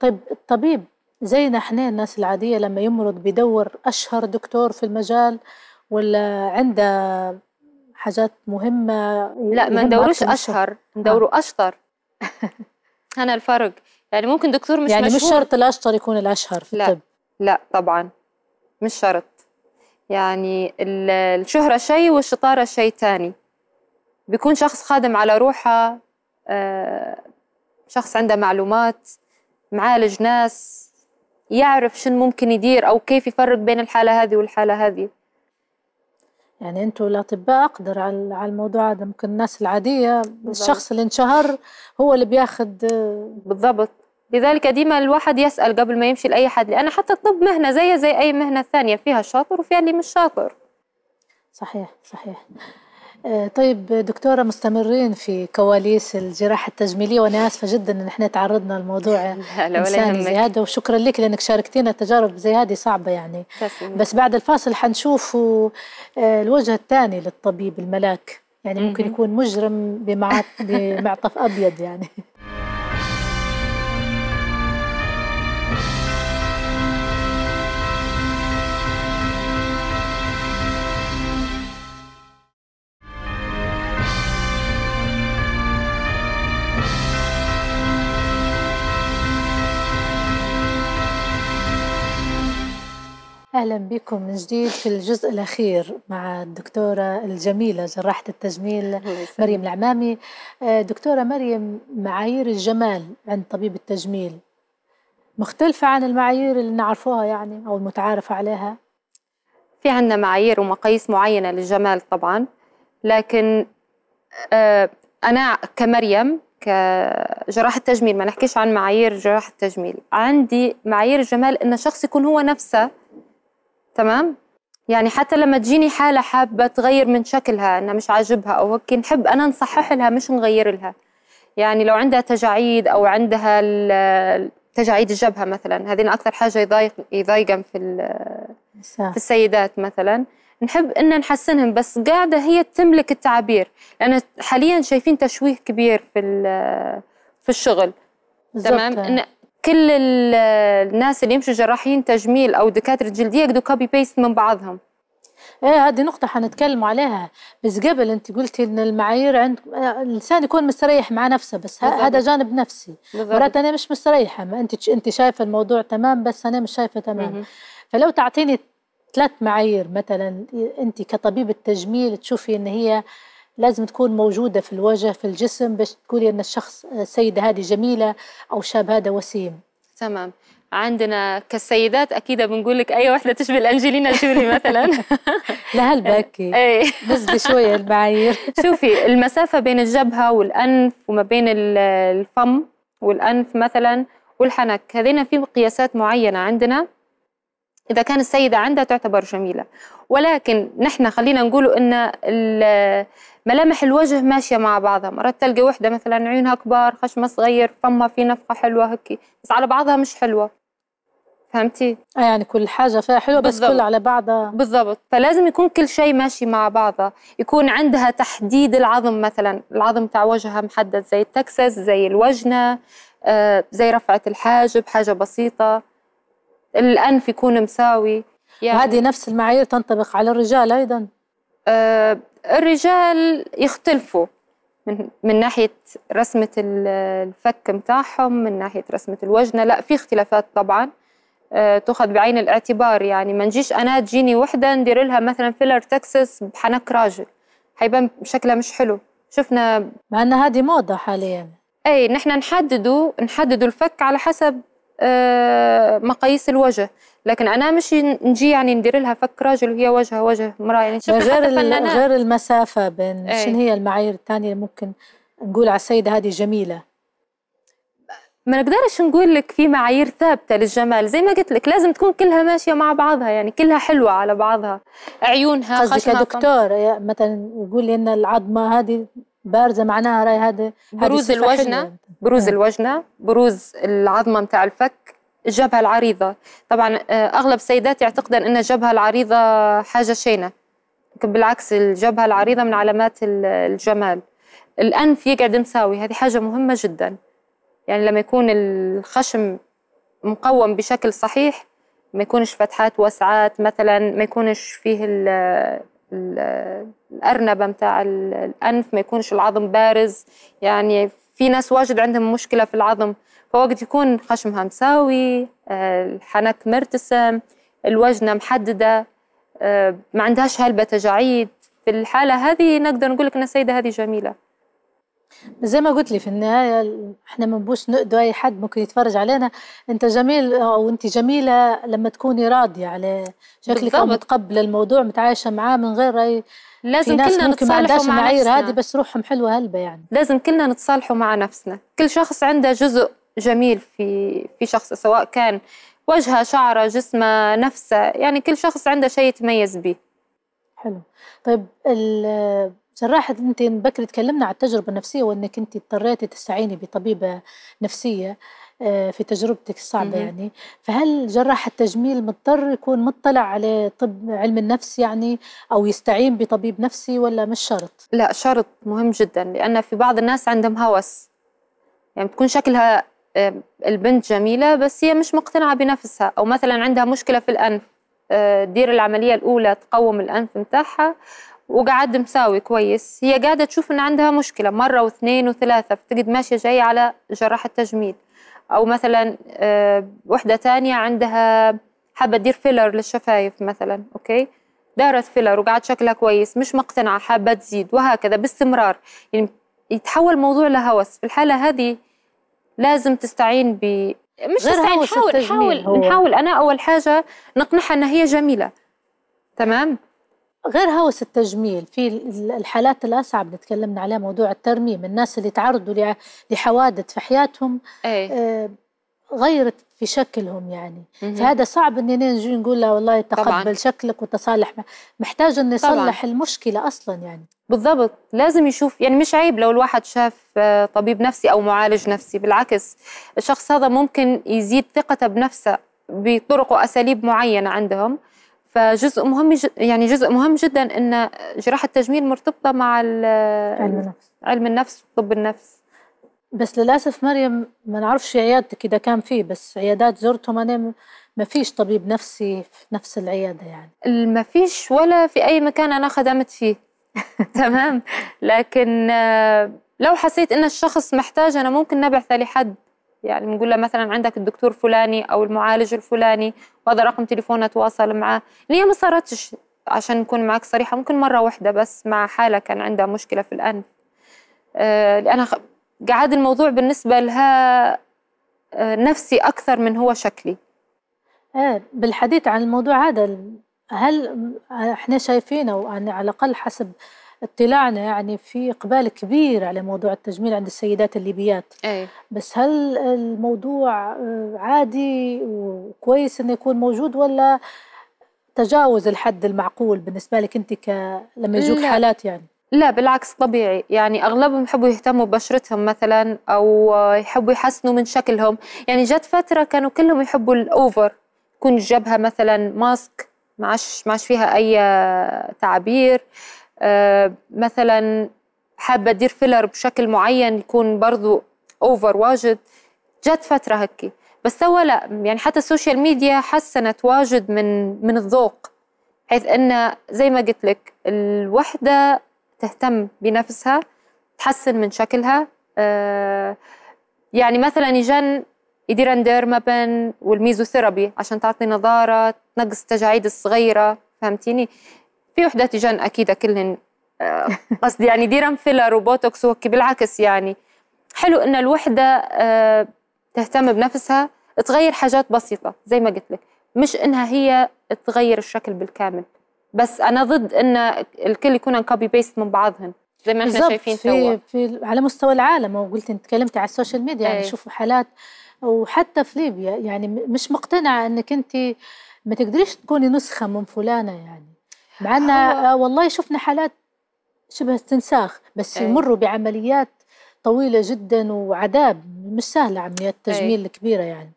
Speaker 1: طيب الطبيب زينا احنا الناس العادية لما يمرض بيدور أشهر دكتور في المجال ولا عنده حاجات مهمة
Speaker 2: لا ما ندوروش أشهر آه. ندوروا أشطر أنا [LAUGHS] الفرق يعني ممكن دكتور مش يعني مشهور. مش شرط الأشطر يكون الأشهر في لا. الطب لا طبعا مش شرط يعني الشهرة شيء والشطارة شيء تاني بيكون شخص خادم على روحه آه، شخص عنده معلومات معالج ناس يعرف شن ممكن يدير أو كيف يفرق بين الحالة هذه والحالة هذه يعني انتوا الاطباء اقدر على الموضوع هذا ممكن الناس العاديه بالضبط. الشخص اللي انشهر هو اللي بياخذ بالضبط لذلك ديما الواحد يسال قبل ما يمشي لاي حد لان حتى الطب مهنه زي زي اي مهنه ثانيه فيها الشاطر وفيها اللي مش شاطر
Speaker 1: صحيح صحيح آه، طيب دكتورة مستمرين في كواليس الجراحة التجميلية وأنا آسفة جدا إن إحنا تعرضنا لموضوع [LAUGHS] إنساني زياده وشكرا لك لأنك شاركتينا تجارب زي هذه صعبة يعني بس بعد الفاصل حنشوف آه، الوجه الثاني للطبيب الملاك يعني ممكن يكون مجرم [LAUGHS] بمعطف أبيض يعني أهلا بكم من جديد في الجزء الأخير مع الدكتورة الجميلة جراحة التجميل مريم العمامي آه، دكتورة مريم معايير الجمال عند طبيب التجميل مختلفة عن المعايير اللي نعرفوها يعني أو المتعارف عليها
Speaker 2: في عندنا معايير ومقاييس معينة للجمال طبعا لكن آه، أنا كمريم كجراحة تجميل ما نحكيش عن معايير جراحة التجميل عندي معايير الجمال أن الشخص يكون هو نفسه تمام يعني حتى لما تجيني حالة حابة تغير من شكلها أنها مش عاجبها أو هيك نحب أنا نصحح لها مش نغير لها يعني لو عندها تجاعيد أو عندها تجاعيد الجبهة مثلا هذه أكثر حاجة يضايق يضايقا في في السيدات مثلا نحب ان نحسنهم بس قاعده هي تملك التعابير لان حاليا شايفين تشويه كبير في في الشغل تمام إن كل الناس اللي يمشوا جراحين تجميل او دكاتره جلديه يقدروا كوبي بيست من بعضهم ايه هذه نقطة حنتكلم عليها بس قبل انت قلتي ان المعايير
Speaker 1: عند الانسان يكون مستريح مع نفسه بس هذا جانب نفسي مرات انا مش مستريحة ما انت انت شايفة الموضوع تمام بس انا مش شايفة تمام مم. فلو تعطيني ثلاث معايير مثلا انت كطبيبة تجميل تشوفي ان هي لازم تكون موجودة في الوجه في الجسم باش تقولي أن الشخص السيدة آه، هذه جميلة أو شاب هذا وسيم
Speaker 2: تمام عندنا كالسيدات اكيد بنقول لك اي واحده تشبه الانجلينا جولي مثلا [LAUGHS] لها الباكي [LAUGHS] إيه. نزلي شويه المعايير [LAUGHS] شوفي المسافه بين الجبهه والانف وما بين الفم والانف مثلا والحنك هذين في قياسات معينه عندنا إذا كان السيدة عندها تعتبر جميلة ولكن نحن خلينا نقول إن ملامح الوجه ماشية مع بعضها مرات تلقى وحدة مثلا عيونها كبار خشمة صغير فمها في نفخة حلوة هكي بس على بعضها مش حلوة فهمتي؟ آه، يعني كل حاجة فيها حلوة بس بالضبط. كل على بعضها بالضبط فلازم يكون كل شيء ماشي مع بعضها يكون عندها تحديد العظم مثلا العظم تاع وجهها محدد زي التكسس زي الوجنة آه، زي رفعة الحاجب حاجة بسيطة الأنف يكون مساوي يعني وهذه نفس المعايير تنطبق على الرجال أيضا آه الرجال يختلفوا من من ناحيه رسمه الفك متاعهم من ناحيه رسمه الوجنه لا في اختلافات طبعا أه تاخذ بعين الاعتبار يعني ما نجيش انا تجيني وحده ندير لها مثلا فيلر تكسس بحنك راجل حيبان شكلها مش حلو شفنا مع ان هذه موضه حاليا اي نحن نحددوا نحددوا الفك على حسب آه، مقاييس الوجه لكن انا مش نجي يعني ندير لها فك راجل وهي وجهها وجه امراه يعني غير غير المسافه بين ايه؟ شنو هي المعايير
Speaker 1: الثانيه اللي ممكن نقول على السيده هذه جميله
Speaker 2: ما نقدرش نقول لك في معايير ثابته للجمال زي ما قلت لك لازم تكون كلها ماشيه مع بعضها يعني كلها حلوه على بعضها عيونها قصدك يا دكتور مثلا يقول لي ان
Speaker 1: العظمه هذه
Speaker 2: بارزه معناها راي هذا بروز الوجنه بروز إيه. الوجنه بروز العظمه نتاع الفك الجبهه العريضه طبعا آه، اغلب السيدات يعتقدن ان الجبهه العريضه حاجه شينه بالعكس الجبهه العريضه من علامات الجمال الانف يقعد مساوي هذه حاجه مهمه جدا يعني لما يكون الخشم مقوم بشكل صحيح ما يكونش فتحات واسعات مثلا ما يكونش فيه الارنبه متاع الانف ما يكونش العظم بارز يعني في ناس واجد عندهم مشكله في العظم فوقت يكون خشمها مساوي آه، الحنك مرتسم الوجنه محدده آه، ما عندهاش هلبة تجاعيد في الحالة هذه نقدر نقول لك أن السيدة هذه جميلة زي ما قلت لي في النهاية احنا ما بنبوش نقدو أي حد ممكن يتفرج
Speaker 1: علينا أنت جميل أو أنت جميلة لما تكوني راضية على شكلك أو
Speaker 2: متقبلة الموضوع متعايشة معاه من غير أي لازم كلنا نتصالحوا مع معايير هذه بس روحهم حلوة هلبة يعني لازم كلنا نتصالحوا مع نفسنا كل شخص عنده جزء جميل في في شخصه سواء كان وجهه شعره جسمه نفسه يعني كل شخص عنده شيء يتميز به
Speaker 1: حلو طيب شراحة انت بكري تكلمنا على التجربة النفسية وانك انت اضطريتي تستعيني بطبيبة نفسية آه، في تجربتك الصعبة مم. يعني فهل جراح التجميل مضطر يكون مطلع على طب
Speaker 2: علم النفس يعني أو يستعين بطبيب نفسي ولا مش شرط؟ لا شرط مهم جدا لأن في بعض الناس عندهم هوس يعني بتكون شكلها آه، البنت جميلة بس هي مش مقتنعة بنفسها أو مثلا عندها مشكلة في الأنف آه، دير العملية الأولى تقوم الأنف متاحها وقعد مساوي كويس هي قاعدة تشوف إن عندها مشكلة مرة واثنين وثلاثة فتجد ماشية جاية على جراحة تجميل أو مثلا آه، وحدة تانية عندها حابة تدير فيلر للشفايف مثلا أوكي دارت فيلر وقعد شكلها كويس مش مقتنعة حابة تزيد وهكذا باستمرار يعني يتحول الموضوع لهوس في الحالة هذه لازم تستعين ب مش تستعين نحاول نحاول نحاول أنا أول حاجة نقنعها إن هي جميلة
Speaker 1: تمام غير هوس التجميل في الحالات الأصعب اللي تكلمنا عليها موضوع الترميم الناس اللي تعرضوا لحوادث في حياتهم أي. آه، غيرت في شكلهم يعني مم. فهذا صعب ان نجي نقول له والله تقبل طبعاً. شكلك
Speaker 2: وتصالح محتاج ان يصلح طبعاً. المشكله اصلا يعني بالضبط لازم يشوف يعني مش عيب لو الواحد شاف آه، طبيب نفسي او معالج نفسي بالعكس الشخص هذا ممكن يزيد ثقته بنفسه بطرق واساليب معينه عندهم فجزء مهم يعني جزء مهم جدا ان جراحه التجميل مرتبطه مع علم النفس علم النفس وطب النفس بس للاسف مريم ما نعرفش عيادتك اذا كان
Speaker 1: فيه بس عيادات زرتهم انا ما فيش طبيب نفسي في نفس العياده يعني
Speaker 2: ما فيش ولا في اي مكان انا خدمت فيه [LAUGHS] تمام لكن آه، لو حسيت ان الشخص محتاج انا ممكن نبعثه لحد يعني بنقول له مثلا عندك الدكتور فلاني او المعالج الفلاني وهذا رقم تليفون اتواصل معاه اللي هي ما صارتش عشان نكون معك صريحه ممكن مره واحده بس مع حاله كان عندها مشكله في الانف آه قعد الموضوع بالنسبه لها آه نفسي اكثر من هو شكلي ايه بالحديث عن الموضوع هذا هل
Speaker 1: احنا شايفينه على الاقل حسب اطلاعنا يعني في اقبال كبير على موضوع التجميل عند السيدات الليبيات أي. بس هل الموضوع آه، عادي وكويس انه يكون موجود ولا تجاوز الحد المعقول بالنسبه لك انت ك لما يجوك لا. حالات
Speaker 2: يعني لا بالعكس طبيعي يعني أغلبهم يحبوا يهتموا ببشرتهم مثلا أو يحبوا يحسنوا من شكلهم يعني جت فترة كانوا كلهم يحبوا الأوفر يكون الجبهة مثلا ماسك معش معش فيها أي تعابير آه، مثلا حابه ادير فيلر بشكل معين يكون برضو اوفر واجد جت فتره هيك بس توا لا يعني حتى السوشيال ميديا حسنت واجد من من الذوق حيث ان زي ما قلت لك الوحده تهتم بنفسها تحسن من شكلها آه، يعني مثلا يجن يدير انديرمابن والميزوثيرابي عشان تعطي نظارة تنقص التجاعيد الصغيره فهمتيني في وحدات اجان اكيد كلهن آه، قصدي يعني ديرن فيلر وبوتوكس وهيك بالعكس يعني حلو ان الوحده آه، تهتم بنفسها تغير حاجات بسيطه زي ما قلت لك مش انها هي تغير الشكل بالكامل بس انا ضد ان الكل يكون كوبي بيست من بعضهم زي ما احنا شايفين في,
Speaker 1: في على مستوى العالم وقلت انت تكلمتي على السوشيال ميديا يعني إيه. شوفوا حالات وحتى في ليبيا يعني مش مقتنعه انك انت ما تقدريش تكوني نسخه من فلانه يعني مع ان آه، والله شفنا حالات شبه استنساخ بس أي. يمروا بعمليات طويله جدا وعذاب مش سهله عمليات إيه. التجميل الكبيره يعني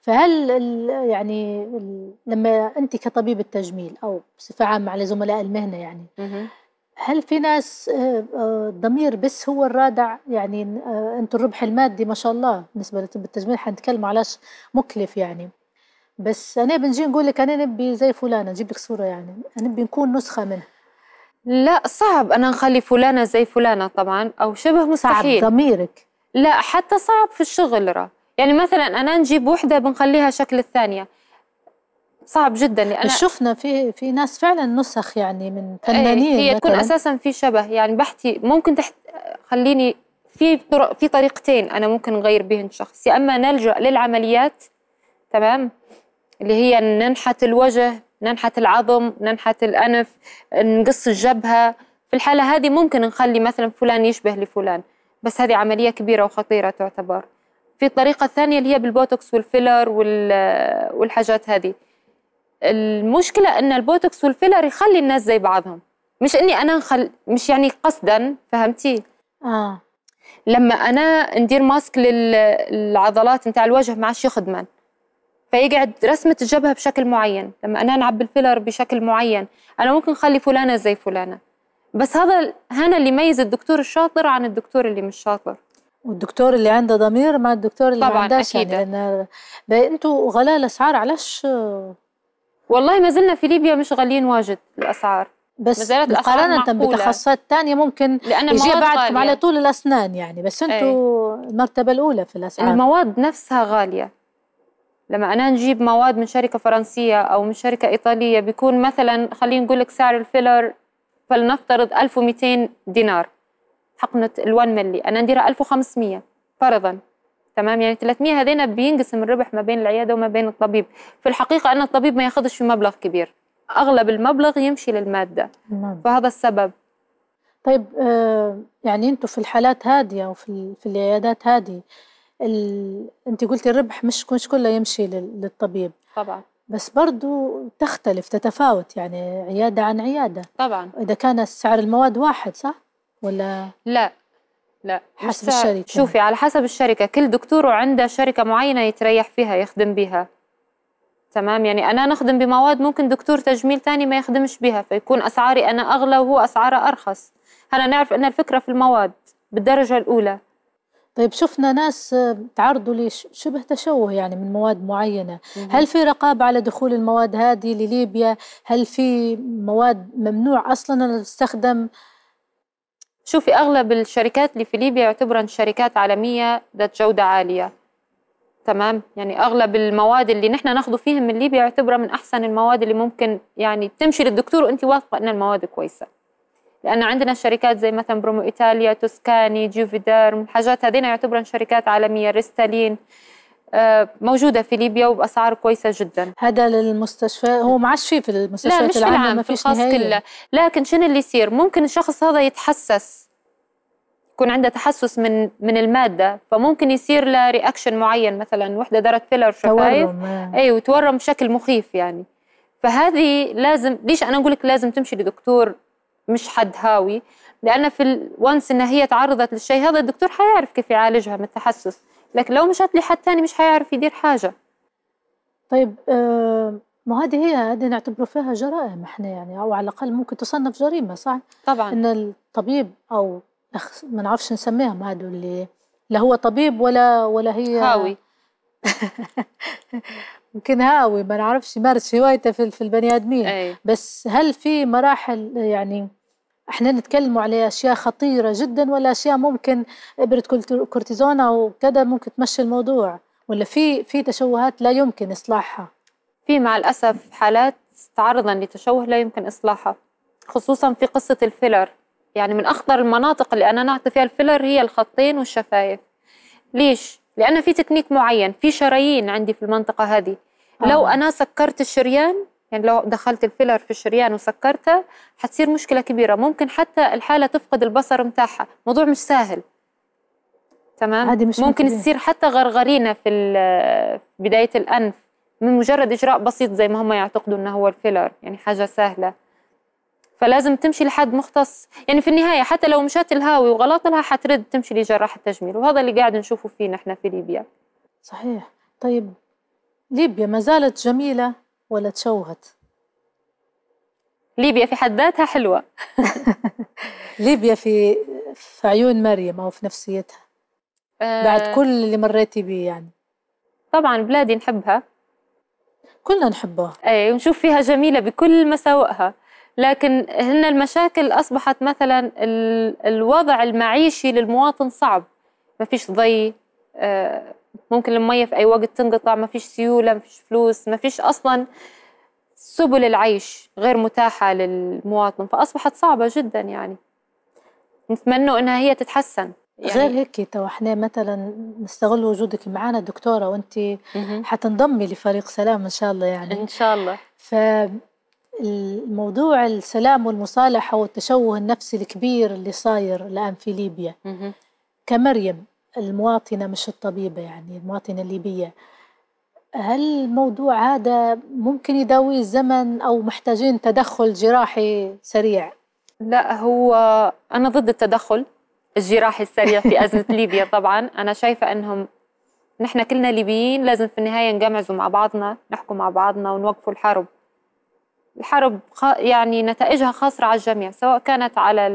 Speaker 1: فهل الـ يعني الـ لما انت كطبيب التجميل او بصفه عامه على زملاء المهنه يعني هل في ناس الضمير آه، آه، بس هو الرادع يعني انتم الربح المادي ما شاء الله بالنسبه للتجميل التجميل حنتكلم علاش مكلف يعني بس انا بنجي نقول لك انا نبي زي فلانه نجيب لك صوره يعني
Speaker 2: نبي نكون نسخه منها لا صعب انا نخلي فلانه زي فلانه طبعا او شبه مستحيل صعب ضميرك لا حتى صعب في الشغل راه يعني مثلا انا نجيب وحده بنخليها شكل الثانيه صعب جدا لان يعني شفنا في في ناس فعلا نسخ يعني من إيه، فنانين هي تكون اساسا في شبه يعني بحثي ممكن تحت خليني في طرق في طريقتين انا ممكن نغير بهن شخص يا اما نلجا للعمليات تمام اللي هي ننحة الوجه ننحة العظم ننحة الأنف نقص الجبهة في الحالة هذه ممكن نخلي مثلا فلان يشبه لفلان بس هذه عملية كبيرة وخطيرة تعتبر في الطريقة الثانية اللي هي بالبوتوكس والفيلر والحاجات هذه المشكلة أن البوتوكس والفيلر يخلي الناس زي بعضهم مش إني أنا نخل مش يعني قصدا فهمتي؟ آه لما أنا ندير ماسك للعضلات نتاع الوجه مع الشيخ دمان فيقعد رسمة الجبهة بشكل معين لما أنا نعبي الفيلر بشكل معين أنا ممكن أخلي فلانة زي فلانة بس هذا هنا اللي يميز الدكتور الشاطر عن الدكتور اللي مش شاطر
Speaker 1: والدكتور اللي عنده ضمير مع الدكتور اللي طبعا عندهاش أكيد. لأن انتوا غلاء الأسعار علاش والله ما زلنا في ليبيا مش غاليين واجد الأسعار بس مقارنة بتخصصات ثانية ممكن لأن يجي بعدكم غالية. على طول
Speaker 2: الأسنان يعني بس إيه. انتوا المرتبة الأولى في الأسعار المواد نفسها غالية لما أنا نجيب مواد من شركة فرنسية أو من شركة إيطالية بيكون مثلا خلينا نقول لك سعر الفيلر فلنفترض 1200 دينار حقنة ال1 ملي أنا نديرها 1500 فرضا تمام يعني 300 هذين بينقسم الربح ما بين العيادة وما بين الطبيب في الحقيقة أن الطبيب ما ياخذش في مبلغ كبير أغلب المبلغ يمشي للمادة نعم. فهذا السبب
Speaker 1: طيب آه، يعني انتم في الحالات هاديه وفي في العيادات هذه ال... انت قلتي الربح مش مش كله يمشي للطبيب طبعا بس برضو تختلف تتفاوت يعني عياده عن عياده طبعا اذا كان سعر المواد واحد صح ولا
Speaker 2: لا لا حسب الشركه شوفي على حسب الشركه كل دكتور عنده شركه معينه يتريح فيها يخدم بها تمام يعني انا نخدم بمواد ممكن دكتور تجميل ثاني ما يخدمش بها فيكون اسعاري انا اغلى وهو اسعاره ارخص هلا نعرف ان الفكره في المواد بالدرجه الاولى
Speaker 1: طيب شفنا ناس آه، تعرضوا لشبه تشوه يعني من مواد معينة مم. هل في رقابة على دخول المواد هذه لليبيا هل في
Speaker 2: مواد ممنوع أصلا أن تستخدم شوفي أغلب الشركات اللي في ليبيا يعتبرن شركات عالمية ذات جودة عالية تمام يعني أغلب المواد اللي نحن ناخذه فيهم من ليبيا يعتبرها من أحسن المواد اللي ممكن يعني تمشي للدكتور وأنت واثقة أن المواد كويسة لأن عندنا شركات زي مثلا برومو إيطاليا توسكاني جوفيدار الحاجات هذين يعتبرن شركات عالمية ريستالين آه، موجودة في ليبيا وبأسعار كويسة جدا هذا للمستشفى هو ما عادش فيه في المستشفيات لا مش العامة العام ما فيش في الخاص كله لكن شنو اللي يصير ممكن الشخص هذا يتحسس يكون عنده تحسس من من الماده فممكن يصير له رياكشن معين مثلا وحده درت فيلر شفايف اي وتورم آه. أيوة، بشكل مخيف يعني فهذه لازم ليش انا اقول لك لازم تمشي لدكتور مش حد هاوي لان في الونس ان هي تعرضت للشيء هذا الدكتور حيعرف كيف يعالجها من التحسس لكن لو مشت لحد ثاني مش حيعرف يدير حاجه
Speaker 1: طيب آه، ما هذه هي هذه نعتبره فيها جرائم احنا يعني او على الاقل ممكن تصنف جريمه صح؟ طبعا ان الطبيب او أخ... ما نعرفش نسميهم هذول اللي لا هو طبيب ولا ولا هي هاوي [LAUGHS] ممكن هاوي ما نعرفش يمارس هوايته في, في البني ادمين أي. بس هل في مراحل يعني احنا نتكلموا على اشياء خطيره جدا ولا اشياء ممكن ابره كورتيزون او كذا ممكن تمشي الموضوع ولا في في تشوهات لا يمكن اصلاحها
Speaker 2: في مع الاسف حالات تعرضا لتشوه لا يمكن اصلاحها خصوصا في قصه الفيلر يعني من اخطر المناطق اللي انا نعطي فيها الفيلر هي الخطين والشفايف ليش لان في تكنيك معين في شرايين عندي في المنطقه هذه آه. لو انا سكرت الشريان يعني لو دخلت الفيلر في الشريان وسكرتها حتصير مشكله كبيره ممكن حتى الحاله تفقد البصر متاعها موضوع مش سهل تمام مش ممكن تصير حتى غرغرينه في بدايه الانف من مجرد اجراء بسيط زي ما هم يعتقدوا انه هو الفيلر يعني حاجه سهله فلازم تمشي لحد مختص يعني في النهايه حتى لو مشات الهاوي وغلط لها حترد تمشي لجراح التجميل وهذا اللي قاعد نشوفه فيه نحن في ليبيا صحيح طيب
Speaker 1: ليبيا ما زالت جميله ولا تشوهت ليبيا
Speaker 2: في حد ذاتها حلوة [LAUGHS]
Speaker 1: ليبيا في في عيون مريم أو في نفسيتها
Speaker 2: آه، بعد كل اللي
Speaker 1: مريتي بيه يعني
Speaker 2: طبعا بلادي نحبها كلنا نحبها اي ونشوف فيها جميلة بكل مساوئها لكن هن المشاكل أصبحت مثلا الوضع المعيشي للمواطن صعب ما فيش ضي آه، ممكن المية في أي وقت تنقطع ما فيش سيولة ما فيش فلوس ما فيش أصلا سبل العيش غير متاحة للمواطن فأصبحت صعبة جدا يعني نتمنى أنها هي تتحسن
Speaker 1: يعني غير هيك تو احنا مثلا نستغل وجودك معنا دكتوره وانت حتنضمي لفريق سلام ان شاء الله يعني ان شاء الله ف الموضوع السلام والمصالحه والتشوه النفسي الكبير اللي صاير الان في ليبيا كمريم المواطنة مش الطبيبة يعني المواطنة الليبية هل الموضوع هذا ممكن يداوي الزمن أو محتاجين تدخل
Speaker 2: جراحي سريع؟ لا هو أنا ضد التدخل الجراحي السريع في أزمة [LAUGHS] ليبيا طبعا أنا شايفة أنهم نحن كلنا ليبيين لازم في النهاية نجمعزوا مع بعضنا نحكوا مع بعضنا ونوقفوا الحرب الحرب يعني نتائجها خاسرة على الجميع سواء كانت على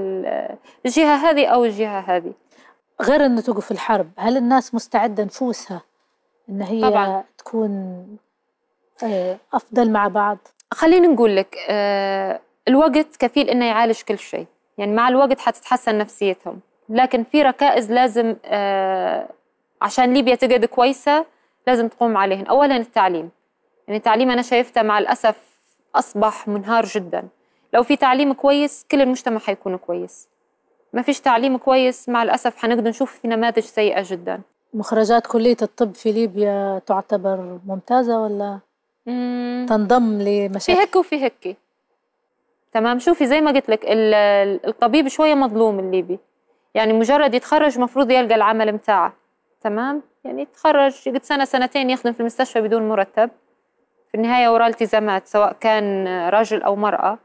Speaker 2: الجهة هذه أو الجهة هذه
Speaker 1: غير أن توقف الحرب هل الناس مستعدة نفوسها أن هي طبعاً.
Speaker 2: تكون إيه، أفضل مع بعض خليني نقول لك آه، الوقت كفيل أنه يعالج كل شيء يعني مع الوقت حتتحسن نفسيتهم لكن في ركائز لازم آه، عشان ليبيا تقعد كويسة لازم تقوم عليهن أولا التعليم يعني التعليم أنا شايفته مع الأسف أصبح منهار جدا لو في تعليم كويس كل المجتمع حيكون كويس ما فيش تعليم كويس مع الأسف حنقدر نشوف في نماذج سيئة جدا
Speaker 1: مخرجات كلية الطب في ليبيا تعتبر
Speaker 2: ممتازة ولا مم. تنضم لمشاكل؟ في هيك وفي هيك تمام شوفي زي ما قلت لك الطبيب شوية مظلوم الليبي يعني مجرد يتخرج مفروض يلقى العمل متاعه تمام يعني يتخرج يقعد سنة سنتين يخدم في المستشفى بدون مرتب في النهاية وراه التزامات سواء كان راجل أو مرأة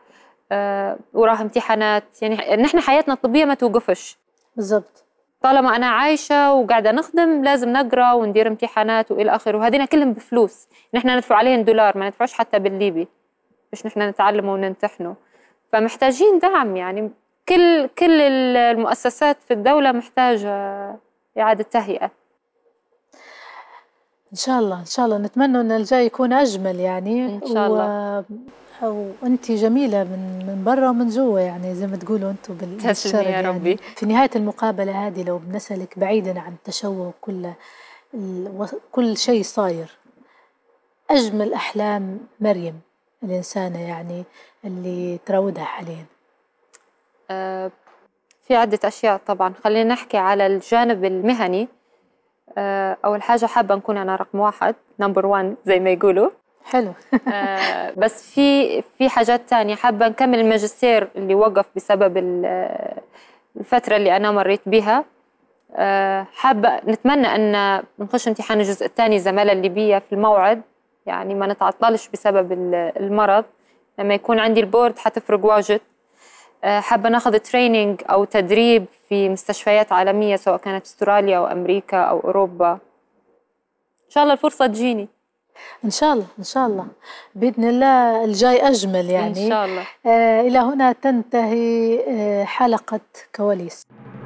Speaker 2: آه، وراها امتحانات يعني نحن حياتنا الطبيه ما توقفش بالضبط طالما انا عايشه وقاعده نخدم لازم نقرا وندير امتحانات والى اخره وهذين كلهم بفلوس نحن ندفع عليهم دولار ما ندفعش حتى بالليبي مش نحن نتعلمه ونمتحنه فمحتاجين دعم يعني كل كل المؤسسات في الدوله محتاجه اعاده تهيئه ان شاء الله ان شاء
Speaker 1: الله نتمنى ان الجاي يكون اجمل يعني ان شاء الله و... وانت جميله من من برا ومن جوا يعني زي ما تقولوا انتم بالشر يا يعني ربي في نهايه المقابله هذه لو بنسالك بعيدا عن التشوه وكل كل شيء صاير اجمل احلام مريم الانسانه يعني اللي تراودها حاليا
Speaker 2: أه في عده اشياء طبعا خلينا نحكي على الجانب المهني آه، اول حاجه حابه نكون انا رقم واحد نمبر وان زي ما يقولوا حلو آه، [LAUGHS] بس في في حاجات تانية حابه نكمل الماجستير اللي وقف بسبب الفتره اللي انا مريت بها آه، حابه نتمنى ان نخش امتحان الجزء الثاني زماله الليبيه في الموعد يعني ما نتعطلش بسبب المرض لما يكون عندي البورد حتفرق واجد حابه ناخذ تريننج او تدريب في مستشفيات عالمية سواء كانت استراليا أو أمريكا أو أوروبا إن شاء الله الفرصة تجيني
Speaker 1: إن شاء الله إن شاء الله بإذن الله الجاي أجمل يعني إن شاء الله آه إلى هنا تنتهي آه حلقة كواليس